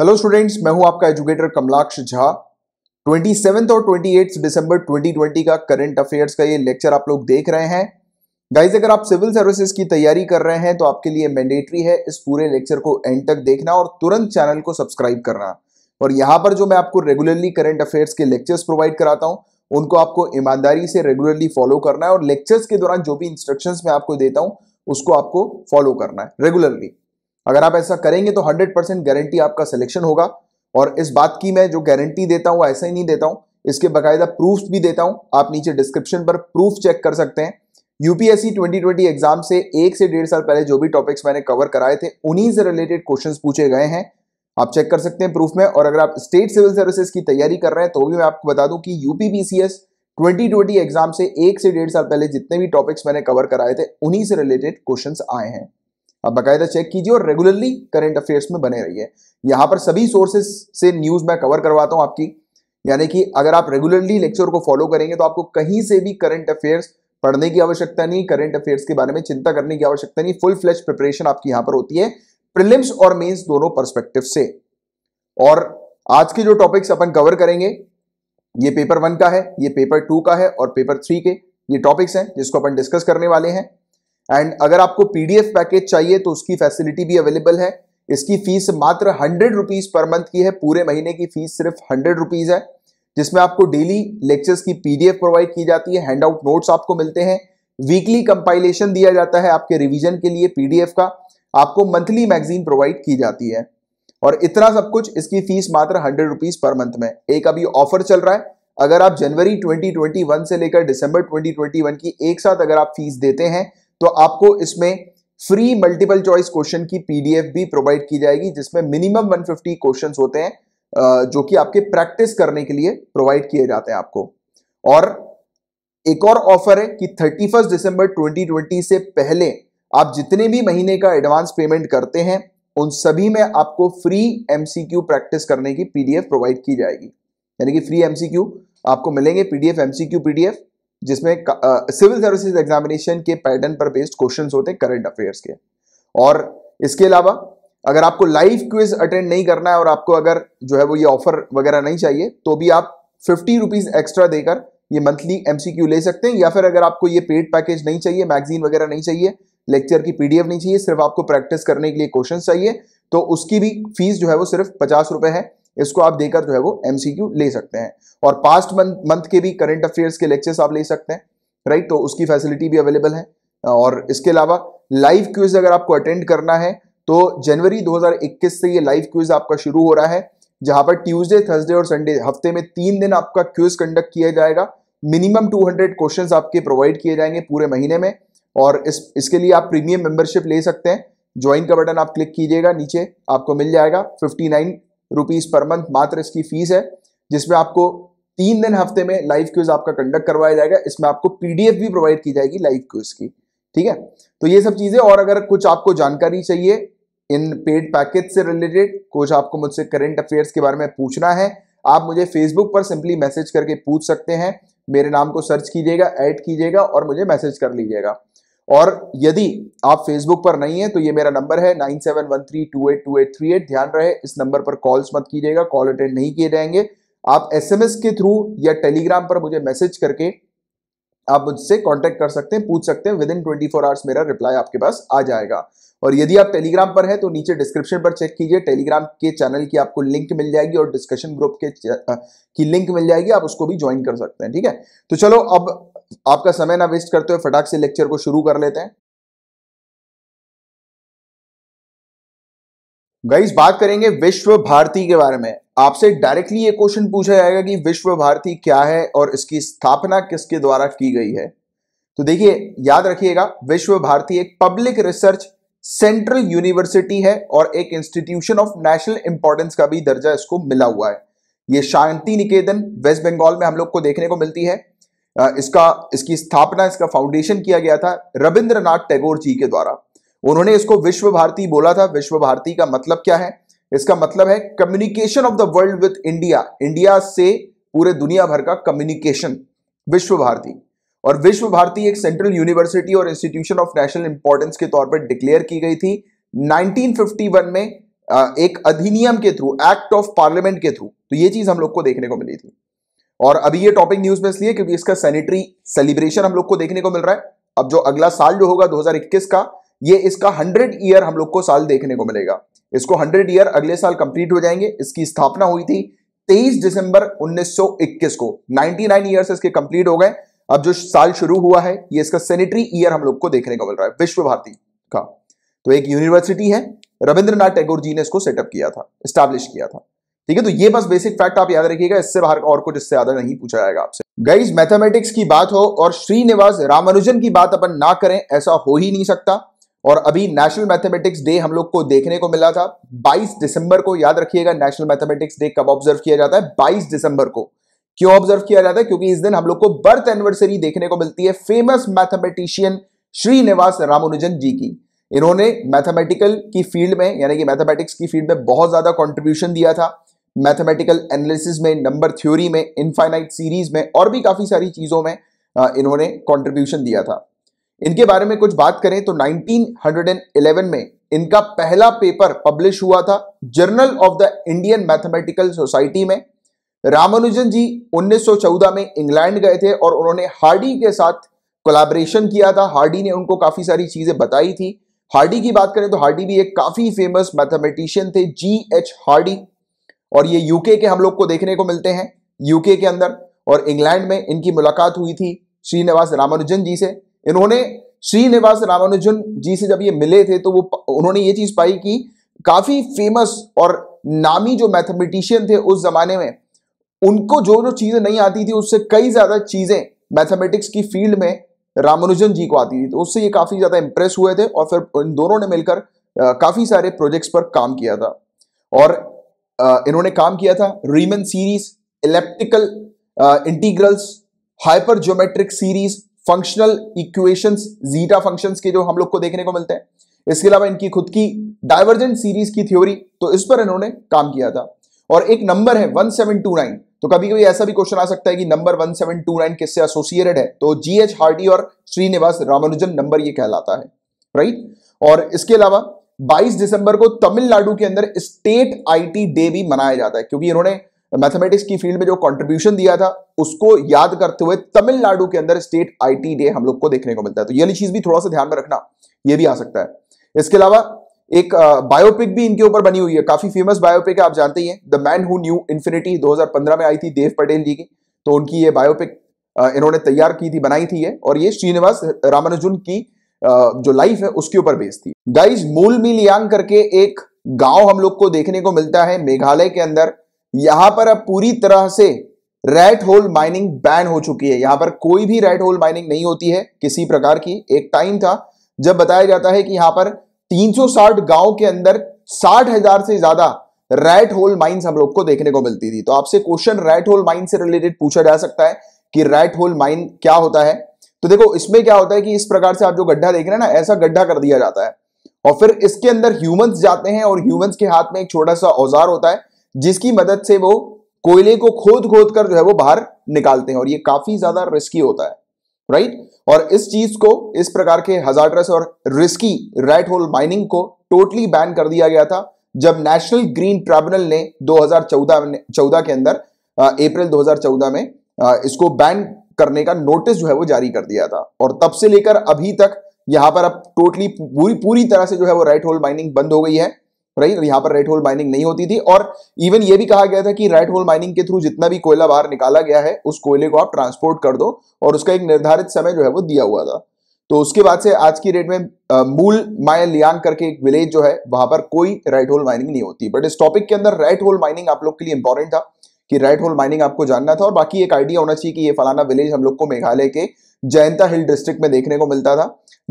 Hello students मैं हूं आपका एजुकेटर कमलाक्ष झा 27 और 28 दिसंबर 2020 का करंट अफेयर्स का ये लेक्चर आप लोग देख रहे हैं गाइस अगर आप सिविल सर्विसेज की तैयारी कर रहे हैं तो आपके लिए मैंडेटरी है इस पूरे लेक्चर को एंड तक देखना और तुरंत चैनल को सब्सक्राइब करना और यहाँ पर जो मैं आपको रेगुलरली करंट अफेयर्स के लेक्चर्स प्रोवाइड कराता हूँ उनको आपको ईमानदारी से रेगुलरली फॉलो करना है और लेक्चर्स के दौरान जो भी इंस्ट्रक्शंस मैं आपको देता हूँ उसको आपको फॉलो करना है रेगुलरली अगर आप ऐसा करेंगे तो 100 परसेंट गारंटी आपका सिलेक्शन होगा और इस बात की मैं जो गारंटी देता हूं ऐसा ही नहीं देता हूं इसके बाकायदा प्रूफ भी देता हूं आप नीचे डिस्क्रिप्शन पर प्रूफ चेक कर सकते हैं यूपीएससी 2020 एग्जाम से एक से डेढ़ साल पहले जो भी टॉपिक्स मैंने कवर कराए थे उन्हीं से रिलेटेड क्वेश्चन पूछे गए हैं आप चेक कर सकते हैं प्रूफ में और अगर आप स्टेट सिविल सर्विसेज की तैयारी कर रहे हैं तो भी मैं आपको बता दूं कि यूपीपीसीएस 2020 एग्जाम से एक से डेढ़ साल पहले जितने भी टॉपिक्स मैंने कवर कराए थे उन्हीं से रिलेटेड क्वेश्चंस आए हैं आप बाकायदा चेक कीजिए और रेगुलरली करेंट अफेयर्स में बने रहिए यहां पर सभी सोर्सेस से न्यूज़ मैं कवर करवाता हूं आपकी यानी कि अगर आप रेगुलरली लेक्चर को फॉलो करेंगे तो आपको कहीं से भी करंट अफेयर्स पढ़ने की आवश्यकता नहीं करंट अफेयर्स के बारे में चिंता करने की आवश्यकता नहीं फुल फ्लैश प्रिपरेशन आपकी यहां पर होती है प्रिलिम्स और मेंस दोनों पर्सपेक्टिव से और आज के जो टॉपिक्स अपन कवर करेंगे ये पेपर वन का है ये पेपर टू का है और पेपर थ्री के ये टॉपिक्स हैं जिसको अपन डिस्कस करने वाले हैं एंड अगर आपको पीडीएफ पैकेज चाहिए तो उसकी फैसिलिटी भी अवेलेबल है इसकी फीस मात्र हंड्रेड रुपीज पर मंथ की है पूरे महीने की फीस सिर्फ हंड्रेड रुपीज है जिसमें आपको डेली लेक्चर्स की पीडीएफ प्रोवाइड की जाती है हैंड आउट नोट्स आपको मिलते हैं वीकली कंपाइलेशन दिया जाता है आपके रिविजन के लिए पीडीएफ का आपको मंथली मैगजीन प्रोवाइड की जाती है और इतना सब कुछ इसकी फीस मात्र हंड्रेड रुपीज पर मंथ में एक अभी ऑफर चल रहा है अगर आप जनवरी 2021 से लेकर दिसंबर 2021 की एक साथ अगर आप फीस देते हैं तो आपको इसमें फ्री मल्टीपल चॉइस क्वेश्चन की पीडीएफ भी प्रोवाइड की जाएगी जिसमें मिनिमम 150 क्वेश्चन होते हैं जो कि आपके प्रैक्टिस करने के लिए प्रोवाइड किए जाते हैं आपको और एक और ऑफर है कि थर्टी फर्स्ट दिसंबर 2020 से पहले आप जितने भी महीने का एडवांस पेमेंट करते हैं उन सभी में आपको फ्री एमसीक्यू प्रैक्टिस करने की पीडीएफ प्रोवाइड की जाएगी यानी कि फ्री एमसीक्यू आपको मिलेंगे पीडीएफ एमसीक्यू पीडीएफ जिसमें सिविल सर्विसेज एग्जामिनेशन के पैटर्न पर बेस्ड क्वेश्चंस होते हैं करंट अफेयर्स के और इसके अलावा अगर आपको लाइव क्विज अटेंड नहीं करना है और आपको अगर जो है वो ये ऑफर वगैरह नहीं चाहिए तो भी आप फिफ्टी रुपीज एक्स्ट्रा देकर ये मंथली एमसीक्यू ले सकते हैं या फिर अगर आपको ये पेड पैकेज नहीं चाहिए मैगजीन वगैरह नहीं चाहिए लेक्चर की पीडीएफ नहीं चाहिए सिर्फ आपको प्रैक्टिस करने के लिए क्वेश्चन चाहिए तो उसकी भी फीस जो है वो सिर्फ पचास रुपए है इसको आप देकर जो है वो एमसीक्यू ले सकते हैं और पास्ट मंथ मंथ के भी करंट अफेयर्स के लेक्चर्स आप ले सकते हैं राइट तो उसकी फैसिलिटी भी अवेलेबल है और इसके अलावा लाइव क्विज अगर आपको अटेंड करना है तो जनवरी 2021 से ये लाइव क्विज आपका शुरू हो रहा है जहां पर ट्यूसडे थर्सडे और संडे हफ्ते में तीन दिन आपका क्विज कंडक्ट किया जाएगा मिनिमम 200 क्वेश्चन आपके प्रोवाइड किए जाएंगे पूरे महीने में और इस इसके लिए आप प्रीमियम मेंबरशिप ले सकते हैं ज्वाइन का बटन आप क्लिक कीजिएगा नीचे आपको मिल जाएगा fifty nine rupees per month मात्र इसकी फ़ीस है जिसमें आपको तीन दिन हफ्ते में लाइव क्यूज आपका कंडक्ट करवाया जाएगा इसमें आपको पीडीएफ भी प्रोवाइड की जाएगी लाइव क्यूज की ठीक है तो ये सब चीज़ें और अगर कुछ आपको जानकारी चाहिए इन पेड पैकेज से रिलेटेड कुछ आपको मुझसे करेंट अफेयर्स के बारे में पूछना है आप मुझे फेसबुक पर सिंपली मैसेज करके पूछ सकते हैं मेरे नाम को सर्च कीजिएगा ऐड कीजिएगा और मुझे मैसेज कर लीजिएगा और यदि आप फेसबुक पर नहीं है तो ये मेरा नंबर है nine seven one three two eight two eight three eight ध्यान रहे इस नंबर पर कॉल्स मत कीजिएगा कॉल अटेंड नहीं किए जाएंगे आप एसएमएस के थ्रू या टेलीग्राम पर मुझे मैसेज करके आप मुझसे कांटेक्ट कर सकते हैं पूछ सकते हैं within twenty four hours मेरा रिप्लाई आपके पास आ जाएगा और यदि आप टेलीग्राम पर हैं तो नीचे डिस्क्रिप्शन पर चेक कीजिए टेलीग्राम के चैनल की आपको लिंक मिल जाएगी और डिस्कशन ग्रुप के की लिंक मिल जाएगी आप उसको भी ज्वाइन कर सकते हैं ठीक है तो चलो अब आपका समय ना वेस्ट करते हुए फटाक से लेक्चर को शुरू कर लेते हैं गाइस बात करेंगे विश्व भारती के बारे में आपसे डायरेक्टली ये क्वेश्चन पूछा जाएगा कि विश्व भारती क्या है और इसकी स्थापना किसके द्वारा की गई है तो देखिए याद रखिएगा विश्व भारती एक पब्लिक रिसर्च सेंट्रल यूनिवर्सिटी है और एक इंस्टीट्यूशन ऑफ नेशनल इंपॉर्टेंस का भी दर्जा इसको मिला हुआ है ये शांति निकेतन वेस्ट बंगाल में हम लोग को देखने को मिलती है इसका इसकी स्थापना इसका फाउंडेशन किया गया था रविंद्रनाथ टैगोर जी के द्वारा उन्होंने इसको विश्व भारती बोला था विश्व भारती का मतलब क्या है इसका मतलब है communication of the world with India India से पूरे दुनिया भर का कम्युनिकेशन विश्व भारती और विश्व भारती एक सेंट्रल यूनिवर्सिटी और इंस्टीट्यूशन ऑफ नेशनल इंपॉर्टेंस के तौर पर डिक्लेयर की गई थी 1951 में एक अधिनियम के थ्रू एक्ट ऑफ पार्लियामेंट के थ्रू तो ये चीज हम लोग को देखने को मिली थी और अभी ये टॉपिक न्यूज में इसलिए क्योंकि इसका सैनिटरी सेलिब्रेशन हम लोग को देखने को मिल रहा है अब जो अगला साल जो होगा 2021 का ये इसका 100 ईयर हम लोग को साल देखने को मिलेगा इसको 100 ईयर अगले साल कंप्लीट हो जाएंगे इसकी स्थापना हुई थी 23 दिसंबर 1921 को 99 ईयर इसके कंप्लीट हो गए अब जो साल शुरू हुआ है ये इसका सैनिटरी ईयर हम लोग को देखने को मिल रहा है विश्व भारती का तो एक यूनिवर्सिटी है रविंद्रनाथ टैगोर जी ने इसको सेटअप किया था स्टैब्लिश किया था ठीक है तो ये बस बेसिक फैक्ट आप याद रखिएगा इससे बाहर और कुछ इससे ज्यादा नहीं पूछा जाएगा आपसे गाइज मैथमेटिक्स की बात हो और श्रीनिवास रामानुजन की बात अपन ना करें ऐसा हो ही नहीं सकता और अभी नेशनल मैथमेटिक्स डे हम लोग को देखने को मिला था 22 दिसंबर को याद रखिएगा नेशनल मैथमेटिक्स डे कब ऑब्जर्व किया जाता है 22 दिसंबर को क्यों ऑब्जर्व किया जाता है क्योंकि इस दिन हम लोग को बर्थ एनिवर्सरी देखने को मिलती है फेमस मैथमेटिशियन श्रीनिवास रामानुजन जी की इन्होंने मैथमेटिकल की फील्ड में यानी कि मैथमेटिक्स की फील्ड में बहुत ज्यादा कॉन्ट्रीब्यूशन दिया था मैथमेटिकल एनालिसिस में नंबर थ्योरी में इनफाइनाइट सीरीज में और भी काफ़ी सारी चीज़ों में इन्होंने कॉन्ट्रीब्यूशन दिया था इनके बारे में कुछ बात करें तो 1911 में इनका पहला पेपर पब्लिश हुआ था journal of the Indian mathematical society में रामानुजन जी 1914 में इंग्लैंड गए थे और उन्होंने हार्डी के साथ कोलैबोरेशन किया था हार्डी ने उनको काफ़ी सारी चीज़ें बताई थी हार्डी की बात करें तो हार्डी भी एक काफ़ी फेमस मैथमेटिशियन थे जी एच हार्डी और ये यूके के हम लोग को देखने को मिलते हैं यूके के अंदर और इंग्लैंड में इनकी मुलाकात हुई थी श्रीनिवास रामानुजन जी से इन्होंने श्रीनिवास रामानुजन जी से जब ये मिले थे तो वो उन्होंने ये चीज पाई कि काफी फेमस और नामी जो मैथमेटिशियन थे उस जमाने में उनको जो जो चीजें नहीं आती थी उससे कई ज्यादा चीजें मैथमेटिक्स की फील्ड में रामानुजन जी को आती थी तो उससे ये काफी ज्यादा इंप्रेस हुए थे और फिर इन दोनों ने मिलकर काफी सारे प्रोजेक्ट्स पर काम किया था और इन्होंने काम किया था Riemann series elliptical integrals hypergeometric series functional equations zeta functions के जो हम लोग को देखने को मिलते हैं इसके अलावा इनकी खुद की डायवर्जेंट सीरीज की थ्योरी तो इस पर इन्होंने काम किया था और एक नंबर है 1729 तो कभी कभी ऐसा भी क्वेश्चन आ सकता है कि नंबर 1729 किससे एसोसिएटेड है तो जी एच हार्डी और श्रीनिवास रामानुजन नंबर ये कहलाता है राइट और इसके अलावा 22 दिसंबर को तमिलनाडु के अंदर स्टेट आईटी डे भी मनाया जाता है क्योंकि इन्होंने मैथमेटिक्स की फील्ड में जो कंट्रीब्यूशन दिया था उसको याद करते हुए तमिलनाडु के अंदर स्टेट आईटी डे हम लोग को देखने को मिलता है तो ये चीज भी थोड़ा सा ध्यान में रखना ये भी आ सकता है इसके अलावा एक बायोपिक भी इनके ऊपर बनी हुई है काफी फेमस बायोपिक है आप जानते ही the man who knew infinity दो में आई थी देव पटेल जी की तो उनकी ये बायोपिक इन्होंने तैयार की थी बनाई थी ये और ये श्रीनिवास रामानुजुन की जो लाइफ है उसके ऊपर बेस्ड थी गाइज मूल मिलियांग करके एक गांव हम लोग को देखने को मिलता है मेघालय के अंदर यहां पर अब पूरी तरह से रेड होल माइनिंग बैन हो चुकी है यहां पर कोई भी रेड होल माइनिंग नहीं होती है किसी प्रकार की एक टाइम था जब बताया जाता है कि यहां पर 360 गांव के अंदर साठ हजार से ज्यादा रेट होल माइंस हम लोग को देखने को मिलती थी तो आपसे क्वेश्चन रेट होल माइन से रिलेटेड पूछा जा सकता है कि रेट होल माइन क्या होता है तो देखो इसमें क्या होता है कि इस प्रकार से आप जो गड्ढा देख रहे हैं ना ऐसा गड्ढा कर दिया जाता है और फिर इसके अंदर ह्यूमंस जाते हैं और ह्यूमंस के हाथ में एक छोटा सा औजार होता है जिसकी मदद से वो कोयले को खोद खोद कर जो है वो बाहर निकालते हैं और ये काफी ज्यादा रिस्की होता है राइट और इस चीज को इस प्रकार के हजार्डरस और रिस्की राइट होल माइनिंग को टोटली बैन कर दिया गया था जब नेशनल ग्रीन ट्राइब्यूनल ने 2014 चौदह के अंदर अप्रैल 2014 में इसको बैन करने का नोटिस जो है वो जारी कर दिया था और तब से लेकर अभी तक यहां पर अब टोटली पूरी पूरी तरह से जो है वो राइट होल माइनिंग बंद हो गई है राइट यहां पर राइट होल माइनिंग नहीं होती थी और इवन ये भी कहा गया था कि राइट होल माइनिंग के थ्रू जितना भी कोयला बाहर निकाला गया है उस कोयले को आप ट्रांसपोर्ट कर दो और उसका एक निर्धारित समय जो है वो दिया हुआ था तो उसके बाद से आज की डेट में आ, मूल माय लियांग करके एक विलेज जो है वहां पर कोई राइट होल माइनिंग नहीं होती बट इस टॉपिक के अंदर राइट होल माइनिंग आप लोग के लिए इंपॉर्टेंट था कि राइट होल माइनिंग आपको जानना था और बाकी एक आइडिया होना चाहिए कि ये फलाना विलेज हम लोग को मेघालय के जयंता हिल डिस्ट्रिक्ट में देखने को मिलता था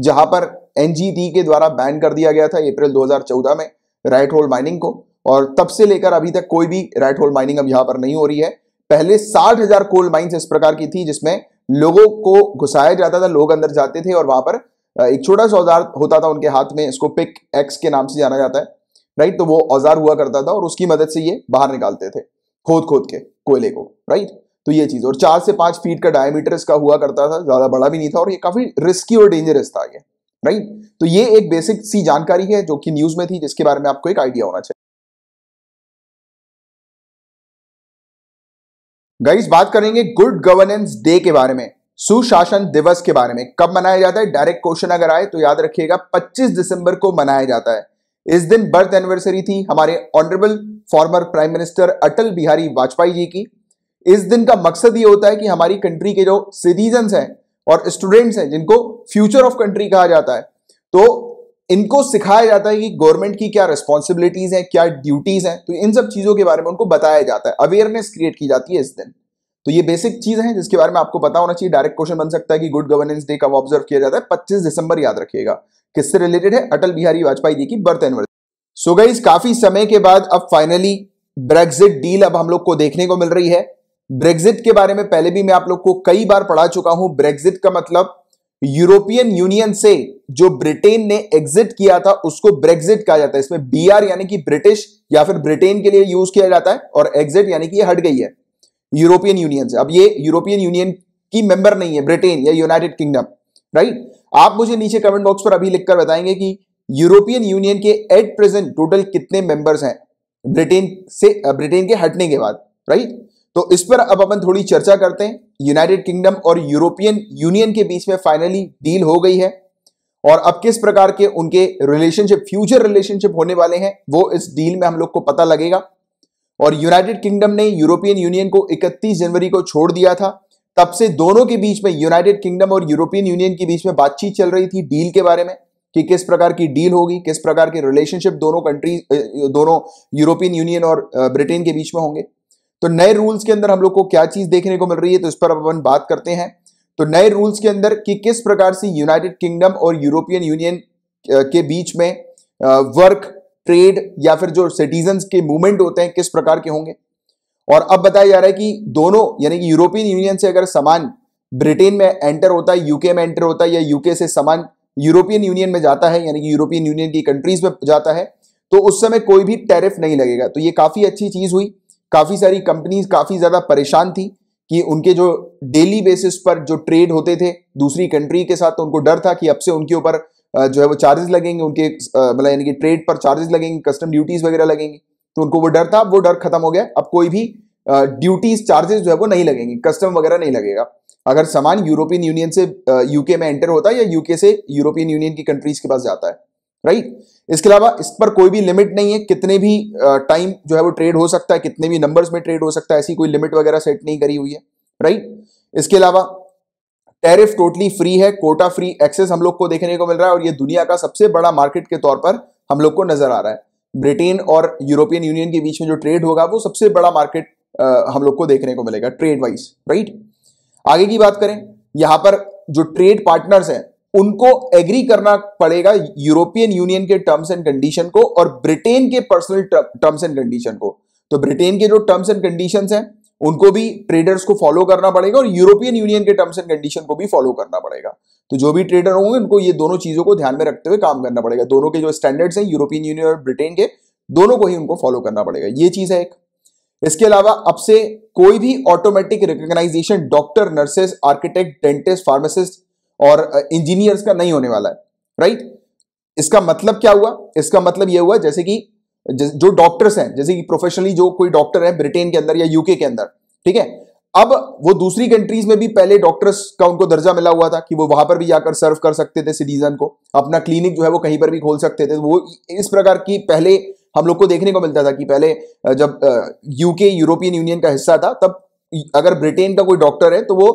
जहां पर एनजीटी के द्वारा बैन कर दिया गया था अप्रैल 2014 में राइट होल माइनिंग को और तब से लेकर अभी तक कोई भी राइट होल माइनिंग अब यहां पर नहीं हो रही है पहले साठ हजार कोल माइन्स इस प्रकार की थी जिसमें लोगों को घुसाया जाता था लोग अंदर जाते थे और वहां पर एक छोटा सा औजार होता था उनके हाथ में इसको पिक एक्स के नाम से जाना जाता है राइट तो वो औजार हुआ करता था और उसकी मदद से ये बाहर निकालते थे खोद खोद के कोयले को राइट तो ये चीज और चार से पांच फीट का डायमीटर इसका हुआ करता था ज्यादा बड़ा भी नहीं था और ये काफी रिस्की और डेंजरस था ये राइट तो ये एक बेसिक सी जानकारी है जो कि न्यूज में थी जिसके बारे में आपको एक आइडिया होना चाहिए गाइस बात करेंगे गुड गवर्नेंस डे के बारे में सुशासन दिवस के बारे में कब मनाया जाता है डायरेक्ट क्वेश्चन अगर आए तो याद रखिएगा 25 दिसंबर को मनाया जाता है इस दिन बर्थ एनिवर्सरी थी हमारे honourable former prime minister Atal Bihari Vajpayee ji की इस दिन का मकसद ये होता है कि हमारी कंट्री के जो सिटीजन्स हैं और स्टूडेंट्स हैं जिनको फ्यूचर ऑफ कंट्री कहा जाता है तो इनको सिखाया जाता है कि गवर्नमेंट की क्या रिस्पॉन्सिबिलिटीज हैं क्या ड्यूटीज हैं तो इन सब चीज़ों के बारे में उनको बताया जाता है अवेयरनेस क्रिएट की जाती है इस दिन तो ये बेसिक चीज है जिसके बारे में आपको पता होना चाहिए डायरेक्ट क्वेश्चन बन सकता है कि गुड गवर्नेंस डे कब ऑब्जर्व किया जाता है पच्चीस दिसंबर याद रखिएगा किससे रिलेटेड है अटल बिहारी वाजपेयी जी की बर्थ एनिवर्सरी सो गाइज काफी समय के बाद अब फाइनली ब्रेग्जिट डील अब हम लोग को देखने को मिल रही है ब्रेग्जिट के बारे में पहले भी मैं आप लोग को कई बार पढ़ा चुका हूं ब्रेग्जिट का मतलब यूरोपियन यूनियन से जो ब्रिटेन ने एग्जिट किया था उसको ब्रेग्जिट कहा जाता है इसमें बी यानी कि ब्रिटिश या फिर ब्रिटेन के लिए यूज किया जाता है और एग्जिट यानी कि हट गई है यूरोपियन यूनियन से अब ये यूरोपियन यूनियन की मेंबर नहीं है ब्रिटेन या यूनाइटेड किंगडम राइट आप मुझे नीचे कमेंट बॉक्स पर अभी लिखकर बताएंगे कि यूरोपियन यूनियन के एट प्रेजेंट टोटल कितने मेंबर्स हैं ब्रिटेन से ब्रिटेन के हटने के बाद राइट तो इस पर अब अपन थोड़ी चर्चा करते हैं यूनाइटेड किंगडम और यूरोपियन यूनियन के बीच में फाइनली डील हो गई है और अब किस प्रकार के उनके रिलेशनशिप फ्यूचर रिलेशनशिप होने वाले हैं वो इस डील में हम लोग को पता लगेगा और यूनाइटेड किंगडम ने यूरोपियन यूनियन को 31 जनवरी को छोड़ दिया था तब से दोनों के बीच में यूनाइटेड किंगडम और यूरोपियन यूनियन के बीच में बातचीत चल रही थी डील के बारे में कि किस प्रकार की डील होगी किस प्रकार के रिलेशनशिप दोनों कंट्रीज दोनों यूरोपियन यूनियन और ब्रिटेन के बीच में होंगे तो नए रूल्स के अंदर हम लोग को क्या चीज देखने को मिल रही है तो इस पर अपन बात करते हैं तो नए रूल्स के अंदर कि किस प्रकार से यूनाइटेड किंगडम और यूरोपियन यूनियन के बीच में वर्क ट्रेड या फिर जो सिटीजन के मूवमेंट होते हैं किस प्रकार के होंगे और अब बताया जा रहा है कि दोनों यानी कि यूरोपियन यूनियन से अगर सामान ब्रिटेन में एंटर होता है यूके में एंटर होता है या यूके से सामान यूरोपियन यूनियन में जाता है यानी कि यूरोपियन यूनियन की कंट्रीज में जाता है तो उस समय कोई भी टैरिफ नहीं लगेगा तो ये काफ़ी अच्छी चीज़ हुई काफ़ी सारी कंपनीज काफ़ी ज़्यादा परेशान थी कि उनके जो डेली बेसिस पर जो ट्रेड होते थे दूसरी कंट्री के साथ तो उनको डर था कि अब से उनके ऊपर जो है वो चार्जेस लगेंगे उनके मतलब यानी कि ट्रेड पर चार्जेस लगेंगे कस्टम ड्यूटीज वगैरह लगेंगी तो उनको वो डर था वो डर खत्म हो गया अब कोई भी ड्यूटीज चार्जेस जो है वो नहीं लगेंगे कस्टम वगैरह नहीं लगेगा अगर सामान यूरोपियन यूनियन से यूके में एंटर होता है या यूके से यूरोपियन यूनियन की कंट्रीज के पास जाता है राइट इसके अलावा इस पर कोई भी लिमिट नहीं है कितने भी टाइम जो है वो ट्रेड हो सकता है कितने भी नंबर्स में ट्रेड हो सकता है ऐसी कोई लिमिट वगैरह सेट नहीं करी हुई है राइट इसके अलावा टैरिफ टोटली फ्री है कोटा फ्री एक्सेस हम लोग को देखने को मिल रहा है और ये दुनिया का सबसे बड़ा मार्केट के तौर पर हम लोग को नजर आ रहा है ब्रिटेन और यूरोपियन यूनियन के बीच में जो ट्रेड होगा वो सबसे बड़ा मार्केट हम लोग को देखने को मिलेगा ट्रेड वाइज राइट आगे की बात करें यहां पर जो ट्रेड पार्टनर्स हैं उनको एग्री करना पड़ेगा यूरोपियन यूनियन के टर्म्स एंड कंडीशन को और ब्रिटेन के पर्सनल टर्म्स एंड कंडीशन को तो ब्रिटेन के जो टर्म्स एंड कंडीशन हैं उनको भी ट्रेडर्स को फॉलो करना पड़ेगा और यूरोपियन यूनियन के टर्म्स एंड कंडीशन को भी फॉलो करना पड़ेगा तो जो भी ट्रेडर होंगे उनको ये दोनों चीजों को ध्यान में रखते हुए काम करना पड़ेगा दोनों के जो स्टैंडर्ड्स हैं यूरोपियन यूनियन और ब्रिटेन के दोनों को ही उनको फॉलो करना पड़ेगा ये चीज है एक इसके अलावा अब से कोई भी automatic recognisation doctor nurses architect dentist pharmacist और इंजीनियर्स का नहीं होने वाला है राइट इसका मतलब क्या हुआ इसका मतलब यह हुआ जैसे कि जो डॉक्टर्स हैं जैसे कि प्रोफेशनली जो कोई डॉक्टर है ब्रिटेन के अंदर या यूके के अंदर ठीक है अब वो दूसरी कंट्रीज में भी पहले डॉक्टर्स का उनको दर्जा मिला हुआ था कि वो वहां पर भी जाकर सर्व कर सकते थे सिटीजन को अपना क्लिनिक जो है वो कहीं पर भी खोल सकते थे तो वो इस प्रकार की पहले हम लोग को देखने को मिलता था कि पहले जब यूके यूरोपियन यूनियन का हिस्सा था तब अगर ब्रिटेन का कोई डॉक्टर है तो वो